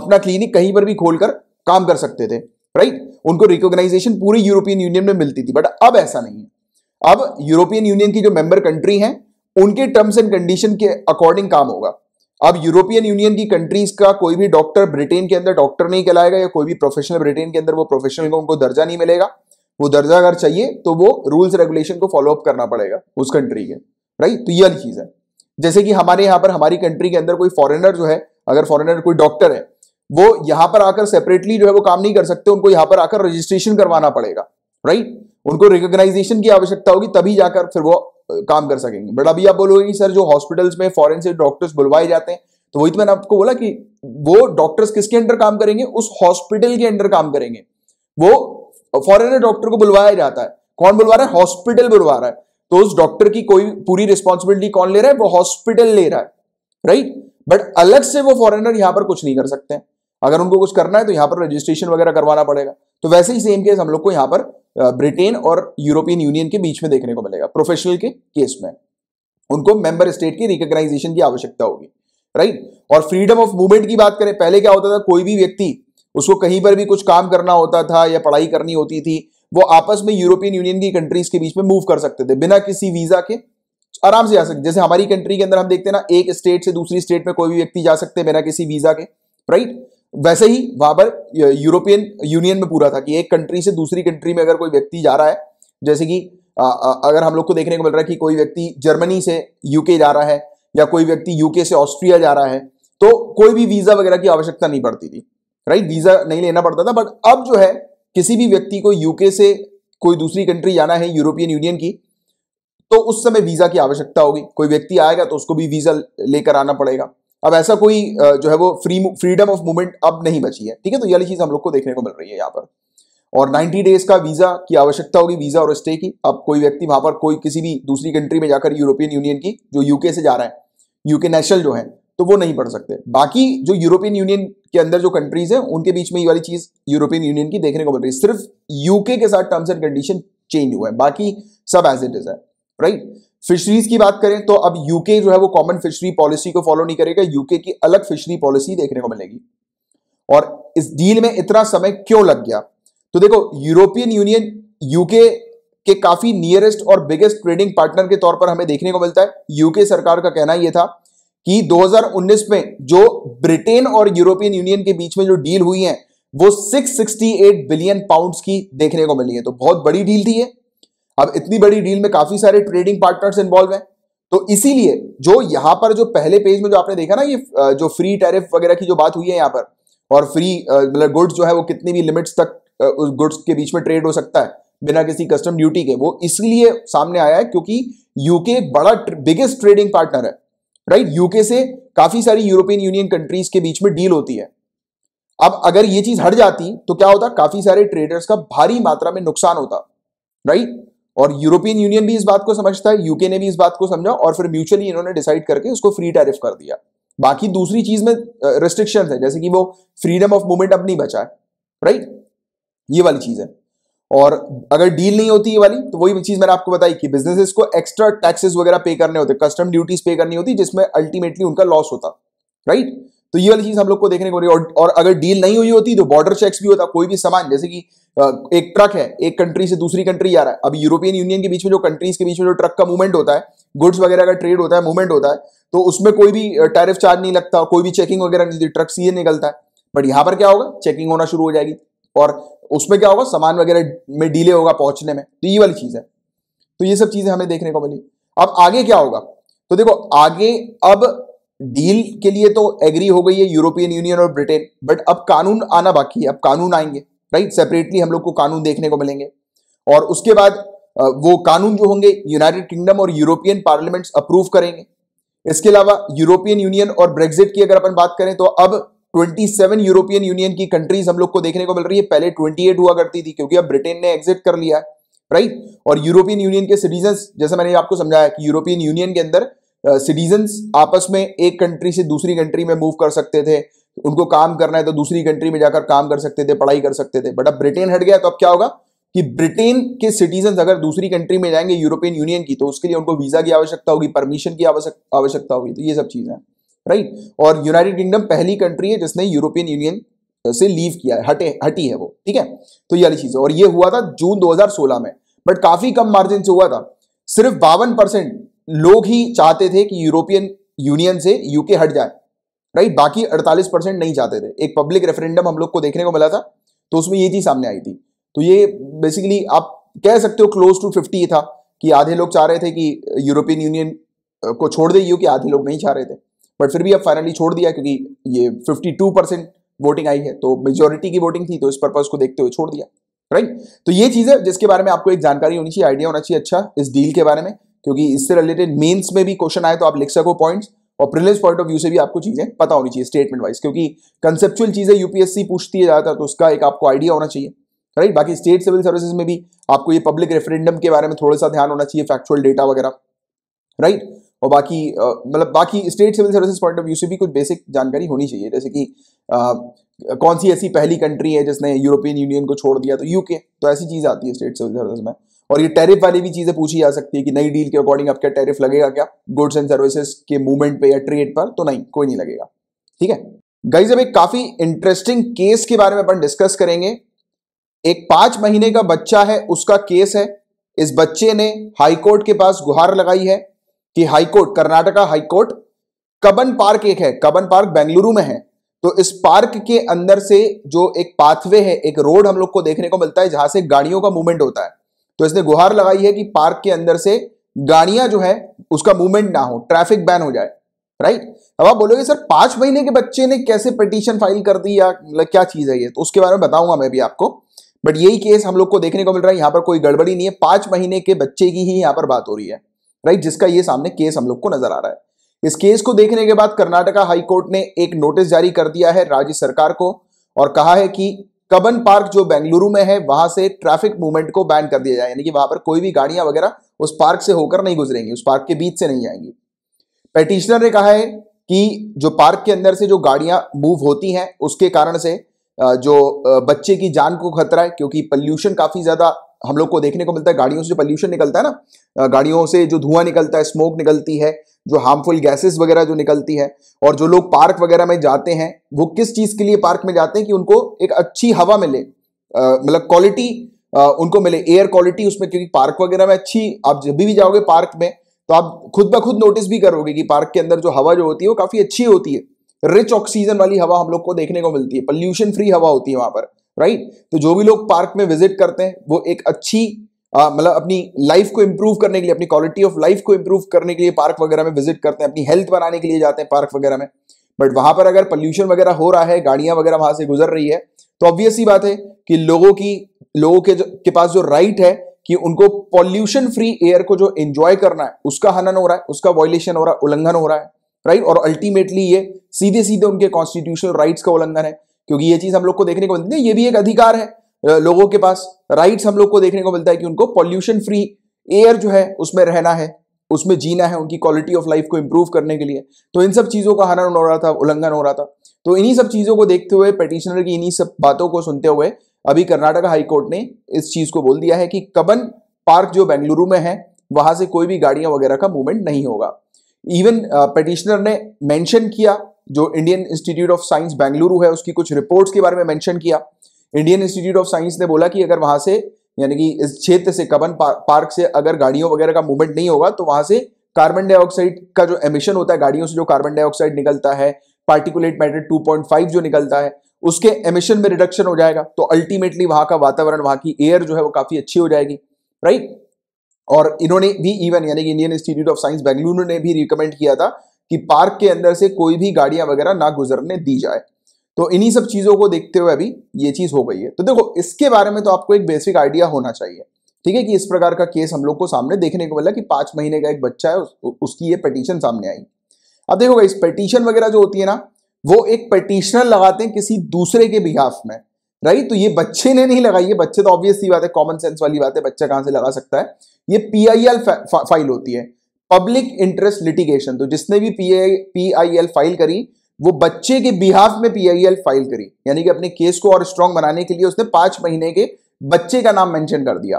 अपना क्लिनिक कहीं पर भी खोलकर काम कर सकते थे राइट उनको रिकॉग्नाइजेशन पूरी यूरोपियन यूनियन में मिलती थी बट अब ऐसा नहीं है अब यूरोपियन यूनियन की जो मेंबर कंट्री हैं उनके टर्म्स एंड कंडीशन के अकॉर्डिंग काम होगा अब यूरोपियन यूनियन की कंट्रीज का कोई भी डॉक्टर ब्रिटेन के अंदर डॉक्टर नहीं कहलाएगा या कोई भी प्रोफेशनल ब्रिटेन के अंदर वो प्रोफेशनल का उनको दर्जा नहीं मिलेगा वो दर्जा अगर चाहिए तो वो रूल्स रेगुलेशन को फॉलो अप करना पड़ेगा उस कंट्री के राइट तो ये चीज है जैसे कि हमारे यहाँ पर हमारी कंट्री के अंदर कोई फॉरेनर जो है अगर फॉरेनर कोई डॉक्टर है वो यहां पर आकर सेपरेटली जो है वो काम नहीं कर सकते उनको यहां पर आकर रजिस्ट्रेशन करवाना पड़ेगा राइट उनको रिकोगनाइजेशन की आवश्यकता होगी तभी जाकर फिर वो काम कर सकेंगे बट अभी आप बोलोगे कि सर जो हॉस्पिटल्स में फॉरेन से डॉक्टर्स बुलवाए जाते हैं तो वही तो मैंने आपको बोला कि वो डॉक्टर्स किसके अंडर काम करेंगे उस हॉस्पिटल के अंडर काम करेंगे वो फॉरेनर डॉक्टर को बुलवाया जाता है कौन बुलवा रहा है हॉस्पिटल बुलवा रहा है तो उस डॉक्टर की कोई पूरी रिस्पॉन्सिबिलिटी कौन ले रहा है वो हॉस्पिटल ले रहा है राइट बट अलग से वो फॉरेनर यहां पर कुछ नहीं कर सकते हैं अगर उनको कुछ करना है तो यहाँ पर रजिस्ट्रेशन वगैरह करवाना पड़ेगा तो वैसे ही सेम केस हम लोग को यहाँ पर ब्रिटेन और यूरोपियन यूनियन के बीच में देखने को मिलेगा प्रोफेशनल के केस में उनको मेंबर स्टेट की रिकग्नाइजेशन की आवश्यकता होगी राइट और फ्रीडम ऑफ मूवमेंट की बात करें पहले क्या होता था कोई भी व्यक्ति उसको कहीं पर भी कुछ काम करना होता था या पढ़ाई करनी होती थी वो आपस में यूरोपियन यूनियन की कंट्रीज के बीच में मूव कर सकते थे बिना किसी वीजा के आराम से जा सकते जैसे हमारी कंट्री के अंदर हम देखते हैं ना एक स्टेट से दूसरी स्टेट में कोई भी व्यक्ति जा सकते हैं बिना किसी वीजा के राइट वैसे ही वहां पर यूरोपियन यूनियन में पूरा था कि एक कंट्री से दूसरी कंट्री में अगर कोई व्यक्ति जा रहा है जैसे कि अगर हम लोग को देखने को मिल रहा है कि कोई व्यक्ति जर्मनी से यूके जा रहा है या कोई व्यक्ति यूके से ऑस्ट्रिया जा रहा है तो कोई भी वीजा वगैरह की आवश्यकता नहीं पड़ती थी राइट वीजा नहीं लेना पड़ता था बट अब जो है किसी भी व्यक्ति को यूके से कोई दूसरी कंट्री जाना है यूरोपियन यूनियन की तो उस समय वीजा की आवश्यकता होगी कोई व्यक्ति आएगा तो उसको भी वीजा लेकर आना पड़ेगा अब ऐसा कोई जो है वो फ्री फ्रीडम ऑफ मूवमेंट अब नहीं बची है ठीक है तो ये चीज़ हम लोग को देखने को मिल रही है यहाँ पर और 90 डेज का वीज़ा की आवश्यकता होगी वीज़ा और स्टे की अब कोई व्यक्ति वहां पर कोई किसी भी दूसरी कंट्री में जाकर यूरोपियन यूनियन की जो यूके से जा रहा है यूके नेशनल जो है तो वो नहीं पढ़ सकते बाकी जो यूरोपियन यूनियन के अंदर जो कंट्रीज है उनके बीच में ये वाली चीज़ यूरोपियन यूनियन की देखने को मिल रही है सिर्फ यूके के साथ टर्म्स एंड कंडीशन चेंज हुआ है बाकी सब एज इट इज़ है राइट फिशरीज की बात करें तो अब यूके जो है वो कॉमन फिशरी पॉलिसी को फॉलो नहीं करेगा यूके की अलग फिशरी पॉलिसी देखने को मिलेगी और इस डील में इतना समय क्यों लग गया तो देखो यूरोपियन यूनियन यूके के काफी नियरेस्ट और बिगेस्ट ट्रेडिंग पार्टनर के तौर पर हमें देखने को मिलता है यूके सरकार का कहना यह था कि 2019 में जो ब्रिटेन और यूरोपियन यूनियन के बीच में जो डील हुई है वो 668 बिलियन पाउंड्स की देखने को मिली है तो बहुत बड़ी डील थी ये अब इतनी बड़ी डील में काफी सारे ट्रेडिंग पार्टनर्स इन्वॉल्व हैं तो इसीलिए जो यहां पर जो पहले पेज में जो आपने देखा ना ये जो फ्री टैरिफ वगैरह की जो बात हुई है यहाँ पर और फ्री मतलब गुड्स जो है वो कितनी भी लिमिट्स तक उस गुड्स के बीच में ट्रेड हो सकता है बिना किसी कस्टम ड्यूटी के वो इसलिए सामने आया है क्योंकि यूके एक बड़ा बिगेस्ट ट्रेडिंग पार्टनर है राइट यूके से काफी सारी यूरोपियन यूनियन कंट्रीज के बीच में डील होती है अब अगर ये चीज हट जाती तो क्या होता काफी सारे ट्रेडर्स का भारी मात्रा में नुकसान होता राइट और यूरोपियन यूनियन भी इस बात को समझता है यूके ने भी इस बात को समझा और फिर म्यूचुअली इन्होंने डिसाइड करके उसको फ्री टैरिफ कर दिया बाकी दूसरी चीज में रिस्ट्रिक्शन है जैसे कि वो फ्रीडम ऑफ मूवमेंट अब नहीं बचा है राइट ये वाली चीज है और अगर डील नहीं होती ये वाली तो वही चीज मैंने आपको बताई कि बिजनेसेस को एक्स्ट्रा टैक्सेस वगैरह पे करने होते कस्टम ड्यूटीज पे करनी होती जिसमें अल्टीमेटली उनका लॉस होता राइट तो ये वाली चीज हम लोग को देखने को मिली और, और अगर डील नहीं हुई होती तो बॉर्डर चेक्स भी होता कोई भी सामान जैसे कि एक ट्रक है एक कंट्री से दूसरी कंट्री जा रहा है अब यूरोपियन यूनियन के बीच में जो कंट्रीज के बीच में जो ट्रक का मूवमेंट होता है गुड्स वगैरह का ट्रेड होता है मूवमेंट होता है तो उसमें कोई भी टैरिफ चार्ज नहीं लगता कोई भी चेकिंग वगैरह नहीं ट्रक सीधे निकलता है बट यहां पर क्या होगा चेकिंग होना शुरू हो जाएगी और उसमें क्या होगा सामान वगैरह में डीले होगा पहुंचने में तो ये वाली चीज़ है तो ये सब चीज़ें हमें देखने को मिली अब आगे क्या होगा तो देखो आगे अब डील के लिए तो एग्री हो गई है यूरोपियन यूनियन और ब्रिटेन बट अब कानून आना बाकी है अब कानून आएंगे राइट सेपरेटली हम लोग को कानून देखने को मिलेंगे और उसके बाद वो कानून जो होंगे यूनाइटेड किंगडम और यूरोपियन पार्लियामेंट्स अप्रूव करेंगे इसके अलावा यूरोपियन यूनियन और ब्रेग्जिट की अगर अपन बात करें तो अब 27 यूरोपियन यूनियन की कंट्रीज हम लोग को देखने को मिल रही है पहले 28 हुआ करती थी क्योंकि अब ब्रिटेन ने एग्जिट कर लिया है राइट और यूरोपियन यूनियन के सिटीजन जैसे मैंने आपको समझाया कि यूरोपियन यूनियन के अंदर सिटीजन्स आपस में एक कंट्री से दूसरी कंट्री में मूव कर सकते थे उनको काम करना है तो दूसरी कंट्री में जाकर काम कर सकते थे पढ़ाई कर सकते थे बट अब ब्रिटेन हट गया तो अब क्या होगा कि ब्रिटेन के सिटीजन अगर दूसरी कंट्री में जाएंगे यूरोपियन यूनियन की तो उसके लिए उनको वीजा की आवश्यकता होगी परमिशन की आवश्यकता होगी तो ये सब चीजें हैं राइट और यूनाइटेड किंगडम पहली कंट्री है जिसने यूरोपियन यूनियन से लीव किया है हटे हटी है वो ठीक है तो ये चीज चीज और ये हुआ था जून 2016 में बट काफी कम मार्जिन से हुआ था सिर्फ बावन परसेंट लोग ही चाहते थे कि यूरोपियन यूनियन से यूके हट जाए राइट बाकी 48 परसेंट नहीं चाहते थे एक पब्लिक रेफरेंडम हम लोग को देखने को मिला था तो उसमें ये चीज सामने आई थी तो ये बेसिकली आप कह सकते हो क्लोज टू फिफ्टी था कि आधे लोग चाह रहे थे कि यूरोपियन यूनियन को छोड़ दे यू आधे लोग नहीं चाह रहे थे बट फिर भी अब फाइनली छोड़ दिया क्योंकि ये टू परसेंट वोटिंग आई है तो मेजोरिटी की वोटिंग थी तो इस पर्पज को देखते हुए छोड़ दिया राइट तो ये चीज़ है जिसके बारे में आपको एक जानकारी होनी चाहिए आइडिया होना चाहिए अच्छा इस डील के बारे में क्योंकि इससे रिलेटेड मेंस में भी क्वेश्चन आए तो आप लिख सको पॉइंट्स और प्रिलिम्स पॉइंट ऑफ व्यू से भी आपको चीज़ें पता होनी चाहिए स्टेटमेंट वाइज क्योंकि कंसेप्चुअल चीज़ें यूपीएससी पूछती है ज़्यादातर तो उसका एक आपको आइडिया होना चाहिए राइट बाकी स्टेट सिविल सर्विसेज में भी आपको ये पब्लिक रेफरेंडम के बारे में थोड़ा सा ध्यान होना चाहिए फैक्चुअल डेटा वगैरह राइट और बाकी मतलब बाकी state civil services point of view से भी कुछ बेसिक जानकारी होनी चाहिए जैसे कि कौन सी ऐसी पहली कंट्री है जिसने यूरोपियन यूनियन को छोड़ दिया तो यूके तो ऐसी चीज़ आती है स्टेट सिविल सर्विस में और ये टैरिफ वाली भी चीजें पूछी जा सकती है कि नई डील के अकॉर्डिंग आपका टैरिफ लगेगा क्या गुड्स एंड सर्विसेज के मूवमेंट पे या ट्रेड पर तो नहीं कोई नहीं लगेगा ठीक है गाइज अब एक काफी इंटरेस्टिंग केस के बारे में अपन डिस्कस करेंगे एक पांच महीने का बच्चा है उसका केस है इस बच्चे ने हाईकोर्ट के पास गुहार लगाई है कि हाईकोर्ट कर्नाटका हाईकोर्ट कबन पार्क एक है कबन पार्क बेंगलुरु में है तो इस पार्क के अंदर से जो एक पाथवे है एक रोड हम लोग को देखने को मिलता है जहां से गाड़ियों का मूवमेंट होता है तो इसने गुहार लगाई है कि पार्क के अंदर से गाड़ियां जो है उसका मूवमेंट ना हो ट्रैफिक बैन हो जाए राइट अब आप बोलोगे सर पांच महीने के बच्चे ने कैसे पिटीशन फाइल कर दी या मतलब क्या चीज है ये तो उसके बारे में बताऊंगा मैं भी आपको बट यही केस हम लोग को देखने को मिल रहा है यहां पर कोई गड़बड़ी नहीं है पांच महीने के बच्चे की ही यहां पर बात हो रही है राइट जिसका ये सामने केस हम लोग को नजर आ रहा है इस केस को देखने के बाद कर्नाटका हाईकोर्ट ने एक नोटिस जारी कर दिया है राज्य सरकार को और कहा है कि कबन पार्क जो बेंगलुरु में है वहां से ट्रैफिक मूवमेंट को बैन कर दिया जाए यानी कि वहां पर कोई भी गाड़ियां वगैरह उस पार्क से होकर नहीं गुजरेंगी उस पार्क के बीच से नहीं जाएंगी पेटिशनर ने कहा है कि जो पार्क के अंदर से जो गाड़ियां मूव होती हैं उसके कारण से जो बच्चे की जान को खतरा है क्योंकि पल्यूशन काफी ज्यादा हम लोग को देखने को मिलता है गाड़ियों से जो पॉल्यूशन निकलता है ना गाड़ियों से जो धुआं निकलता है स्मोक निकलती है जो हार्मफुल गैसेस वगैरह जो निकलती है और जो लोग पार्क वगैरह में जाते हैं वो किस चीज़ के लिए पार्क में जाते हैं कि उनको एक अच्छी हवा मिले मतलब क्वालिटी उनको मिले एयर क्वालिटी उसमें क्योंकि पार्क वगैरह में अच्छी आप जब भी जाओगे पार्क में तो आप खुद ब खुद नोटिस भी करोगे कि पार्क के अंदर जो हवा जो होती है वो काफ़ी अच्छी होती है रिच ऑक्सीजन वाली हवा हम लोग को देखने को मिलती है पॉल्यूशन फ्री हवा होती है वहाँ पर राइट तो जो भी लोग पार्क में विजिट करते हैं वो एक अच्छी मतलब अपनी लाइफ को इम्प्रूव करने के लिए अपनी क्वालिटी ऑफ लाइफ को इम्प्रूव करने के लिए पार्क वगैरह में विजिट करते हैं अपनी हेल्थ बनाने के लिए जाते हैं पार्क वगैरह में बट वहां पर अगर पॉल्यूशन वगैरह हो रहा है गाड़ियां वगैरह वहां से गुजर रही है तो ऑब्वियस ही बात है कि लोगों की लोगों के जो के पास जो राइट है कि उनको पॉल्यूशन फ्री एयर को जो एंजॉय करना है उसका हनन हो रहा है उसका वॉयलेशन हो रहा है उल्लंघन हो रहा है राइट और अल्टीमेटली ये सीधे सीधे उनके कॉन्स्टिट्यूशनल राइट्स का उल्लंघन है क्योंकि ये चीज हम लोग को देखने को मिलती है ये भी एक अधिकार है लोगों के पास राइट्स हम लोग को देखने को मिलता है कि उनको पॉल्यूशन फ्री एयर जो है उसमें रहना है उसमें जीना है उनकी क्वालिटी ऑफ लाइफ को इंप्रूव करने के लिए तो इन सब चीज़ों का हनन हो रहा था उल्लंघन हो रहा था तो इन्हीं सब चीज़ों को देखते हुए पेटिशनर की इन्हीं सब बातों को सुनते हुए अभी कर्नाटक हाईकोर्ट ने इस चीज़ को बोल दिया है कि कबन पार्क जो बेंगलुरु में है वहां से कोई भी गाड़ियां वगैरह का मूवमेंट नहीं होगा इवन पटिशनर ने मेंशन किया जो Indian Institute of Science Bengaluru है उसकी कुछ रिपोर्ट्स के बारे में मेंशन किया इंडियन इंस्टीट्यूट ऑफ साइंस ने बोला कि अगर वहां से यानी कि इस क्षेत्र से कबन पार्क से अगर गाड़ियों वगैरह का मूवमेंट नहीं होगा तो वहां से कार्बन डाइऑक्साइड का जो एमिशन होता है गाड़ियों से जो कार्बन डाइऑक्साइड निकलता है पार्टिकुलेट मैटर 2.5 जो निकलता है उसके एमिशन में रिडक्शन हो जाएगा तो अल्टीमेटली वहां का वातावरण वहां की एयर जो है वो काफी अच्छी हो जाएगी राइट और इन्होंने भी इवन यानी कि Indian Institute of Science Bengaluru ने भी रिकमेंड किया था कि पार्क के अंदर से कोई भी गाड़ियां वगैरह ना गुजरने दी जाए तो इन्हीं सब चीज़ों को देखते हुए अभी ये चीज़ हो गई है तो देखो इसके बारे में तो आपको एक बेसिक आइडिया होना चाहिए ठीक है कि इस प्रकार का केस हम लोग को सामने देखने को मिला कि पांच महीने का एक बच्चा है उस, उसकी ये पटिशन सामने आई अब देखो इस पटिशन वगैरह जो होती है ना वो एक पटिशनर लगाते हैं किसी दूसरे के बिहाफ में राइट तो ये बच्चे ने नहीं लगाई है बच्चे तो ऑब्वियस सी बात है कॉमन सेंस वाली बात है बच्चा कहां से लगा सकता है ये पी फा, फा, फाइल होती है पब्लिक इंटरेस्ट लिटिगेशन तो जिसने भी पी आई एल फाइल करी वो बच्चे के बिहाफ में पी आई एल फाइल करी यानी कि अपने केस को और स्ट्रॉन्ग बनाने के लिए उसने पांच महीने के बच्चे का नाम मेंशन कर दिया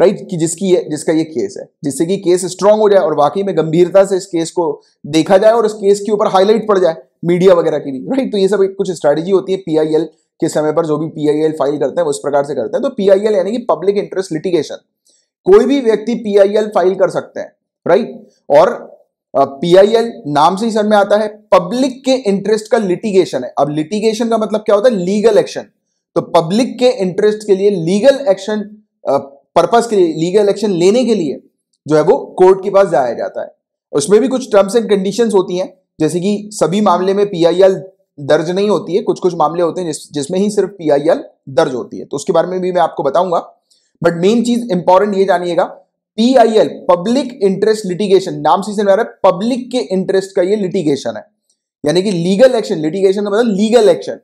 राइट कि जिसकी ये, जिसका ये केस है जिससे कि केस स्ट्रांग हो जाए और वाकई में गंभीरता से इस केस को देखा जाए और इस केस के ऊपर हाईलाइट पड़ जाए मीडिया वगैरह की भी राइट तो ये सब कुछ स्ट्रैटेजी होती है पीआईएल के समय पर जो भी पीआईएल फाइल करते हैं उस प्रकार से करते हैं तो पीआईएल यानी कि पब्लिक इंटरेस्ट लिटिगेशन कोई भी व्यक्ति पीआईएल फाइल कर सकते हैं राइट और पीआईएल नाम से ही समझ में आता है पब्लिक के इंटरेस्ट का लिटिगेशन है अब लिटिगेशन का मतलब क्या होता है लीगल एक्शन तो पब्लिक के इंटरेस्ट के लिए लीगल एक्शन पर्पस के लिए लीगल एक्शन लेने के लिए जो है वो कोर्ट के पास जाया जाता है उसमें भी कुछ टर्म्स एंड कंडीशन होती हैं जैसे कि सभी मामले में पीआईएल दर्ज नहीं होती है कुछ कुछ मामले होते हैं जिस, जिसमें ही सिर्फ पीआईएल दर्ज होती है तो उसके बारे में भी मैं आपको बताऊंगा बट मेन चीज इंपॉर्टेंट ये जानिएगा पीआईएल पब्लिक इंटरेस्ट लिटिगेशन नाम से समझ रहा है पब्लिक के इंटरेस्ट का ये लिटिगेशन है यानी कि लीगल एक्शन लिटिगेशन का मतलब लीगल एक्शन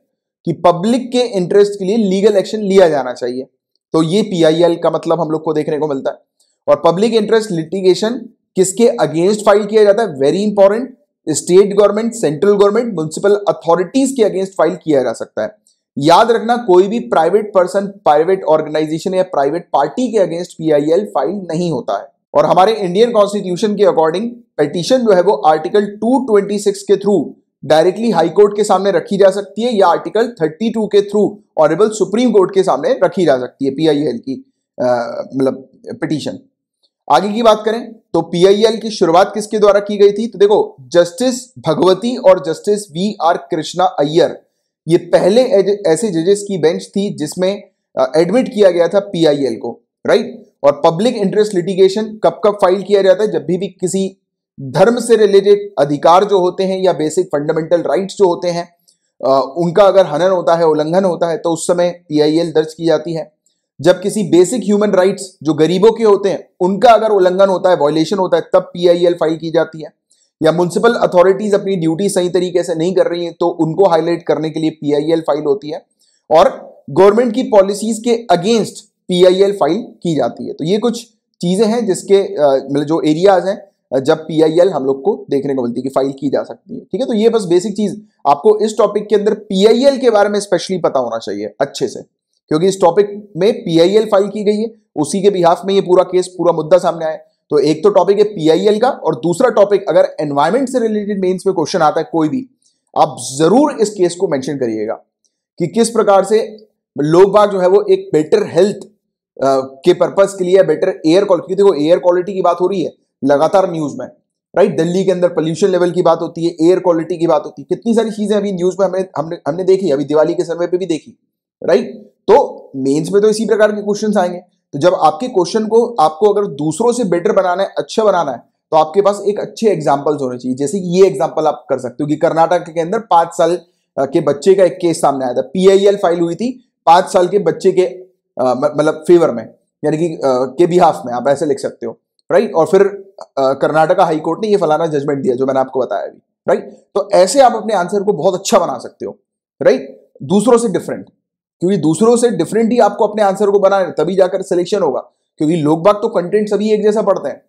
कि पब्लिक के इंटरेस्ट के लिए लीगल एक्शन लिया जाना चाहिए तो ये पीआईएल का मतलब हम लोग को देखने को मिलता है और पब्लिक इंटरेस्ट लिटिगेशन किसके अगेंस्ट फाइल किया जाता है very important state government central government municipal authorities के अगेंस्ट फाइल किया जा सकता है याद रखना कोई भी प्राइवेट पर्सन प्राइवेट ऑर्गेनाइजेशन या प्राइवेट पार्टी के अगेंस्ट पीआईएल फाइल नहीं होता है और हमारे इंडियन कॉन्स्टिट्यूशन के अकॉर्डिंग पिटिशन जो है वो आर्टिकल 226 के थ्रू डायरेक्टली हाई कोर्ट के सामने रखी जा सकती है या आर्टिकल 32 के थ्रू ऑनरेबल सुप्रीम कोर्ट के सामने रखी जा सकती है पीआईएल की मतलब पिटिशन आगे की बात करें तो पीआईएल की शुरुआत किसके द्वारा की गई थी तो देखो जस्टिस भगवती और justice V R Krishna Iyer ये पहले ऐसे जजेस की बेंच थी जिसमें एडमिट किया गया था पीआईएल को राइट और पब्लिक इंटरेस्ट लिटिगेशन कब कब फाइल किया जाता है जब भी, भी किसी धर्म से रिलेटेड अधिकार जो होते हैं या बेसिक फंडामेंटल राइट जो होते हैं उनका अगर हनन होता है उल्लंघन होता है तो उस समय पीआईएल दर्ज की जाती है जब किसी बेसिक ह्यूमन राइट्स जो गरीबों के होते हैं उनका अगर उल्लंघन होता है वॉयलेशन होता है तब पीआईएल फाइल की जाती है या म्यूनसिपल अथॉरिटीज अपनी ड्यूटी सही तरीके से नहीं कर रही है तो उनको हाईलाइट करने के लिए पीआईएल फाइल होती है और गवर्नमेंट की पॉलिसीज के अगेंस्ट पीआईएल फाइल की जाती है तो ये कुछ चीज़ें हैं जिसके मतलब जो एरियाज हैं जब पीआईएल हम लोग को देखने को मिलती है कि फाइल की जा सकती है ठीक है तो ये बस बेसिक चीज़ आपको इस टॉपिक के अंदर पीआईएल के बारे में स्पेशली पता होना चाहिए अच्छे से क्योंकि इस टॉपिक में पीआईएल फाइल की गई है उसी के बिहाफ में ये पूरा केस पूरा मुद्दा सामने आया तो एक तो टॉपिक है पीआईएल का और दूसरा टॉपिक अगर एनवायरमेंट से रिलेटेड मेंस में क्वेश्चन आता है कोई भी आप जरूर इस केस को मेंशन करिएगा कि किस प्रकार से लोग बाग जो है वो एक बेटर हेल्थ के पर्पज के लिए बेटर एयर क्वालिटी देखो एयर क्वालिटी की बात हो रही है लगातार न्यूज में राइट दिल्ली के अंदर पोल्यूशन लेवल की बात होती है एयर क्वालिटी की बात होती है कितनी सारी चीजें अभी न्यूज में हमने हमने हमने देखी अभी दिवाली के समय पे भी देखी राइट तो मेंस में तो इसी प्रकार के क्वेश्चन आएंगे तो जब आपके क्वेश्चन को आपको अगर दूसरों से बेटर बनाना है अच्छा बनाना है तो आपके पास एक अच्छे एग्जाम्पल्स होने चाहिए जैसे कि ये एग्जाम्पल आप कर सकते हो कि कर्नाटक के अंदर पांच साल के बच्चे का एक केस सामने आया था पी फाइल e हुई थी पांच साल के बच्चे के मतलब फेवर में यानी कि के बिहाफ में आप ऐसे लिख सकते हो राइट और फिर हाई हाईकोर्ट ने ये फलाना जजमेंट दिया जो मैंने आपको बताया अभी राइट तो ऐसे आप अपने आंसर को बहुत अच्छा बना सकते हो राइट दूसरों से डिफरेंट क्योंकि दूसरों से डिफरेंट ही आपको अपने आंसर को बनाने तभी जाकर सिलेक्शन होगा क्योंकि लोग बाग तो कंटेंट सभी एक जैसा पढ़ते हैं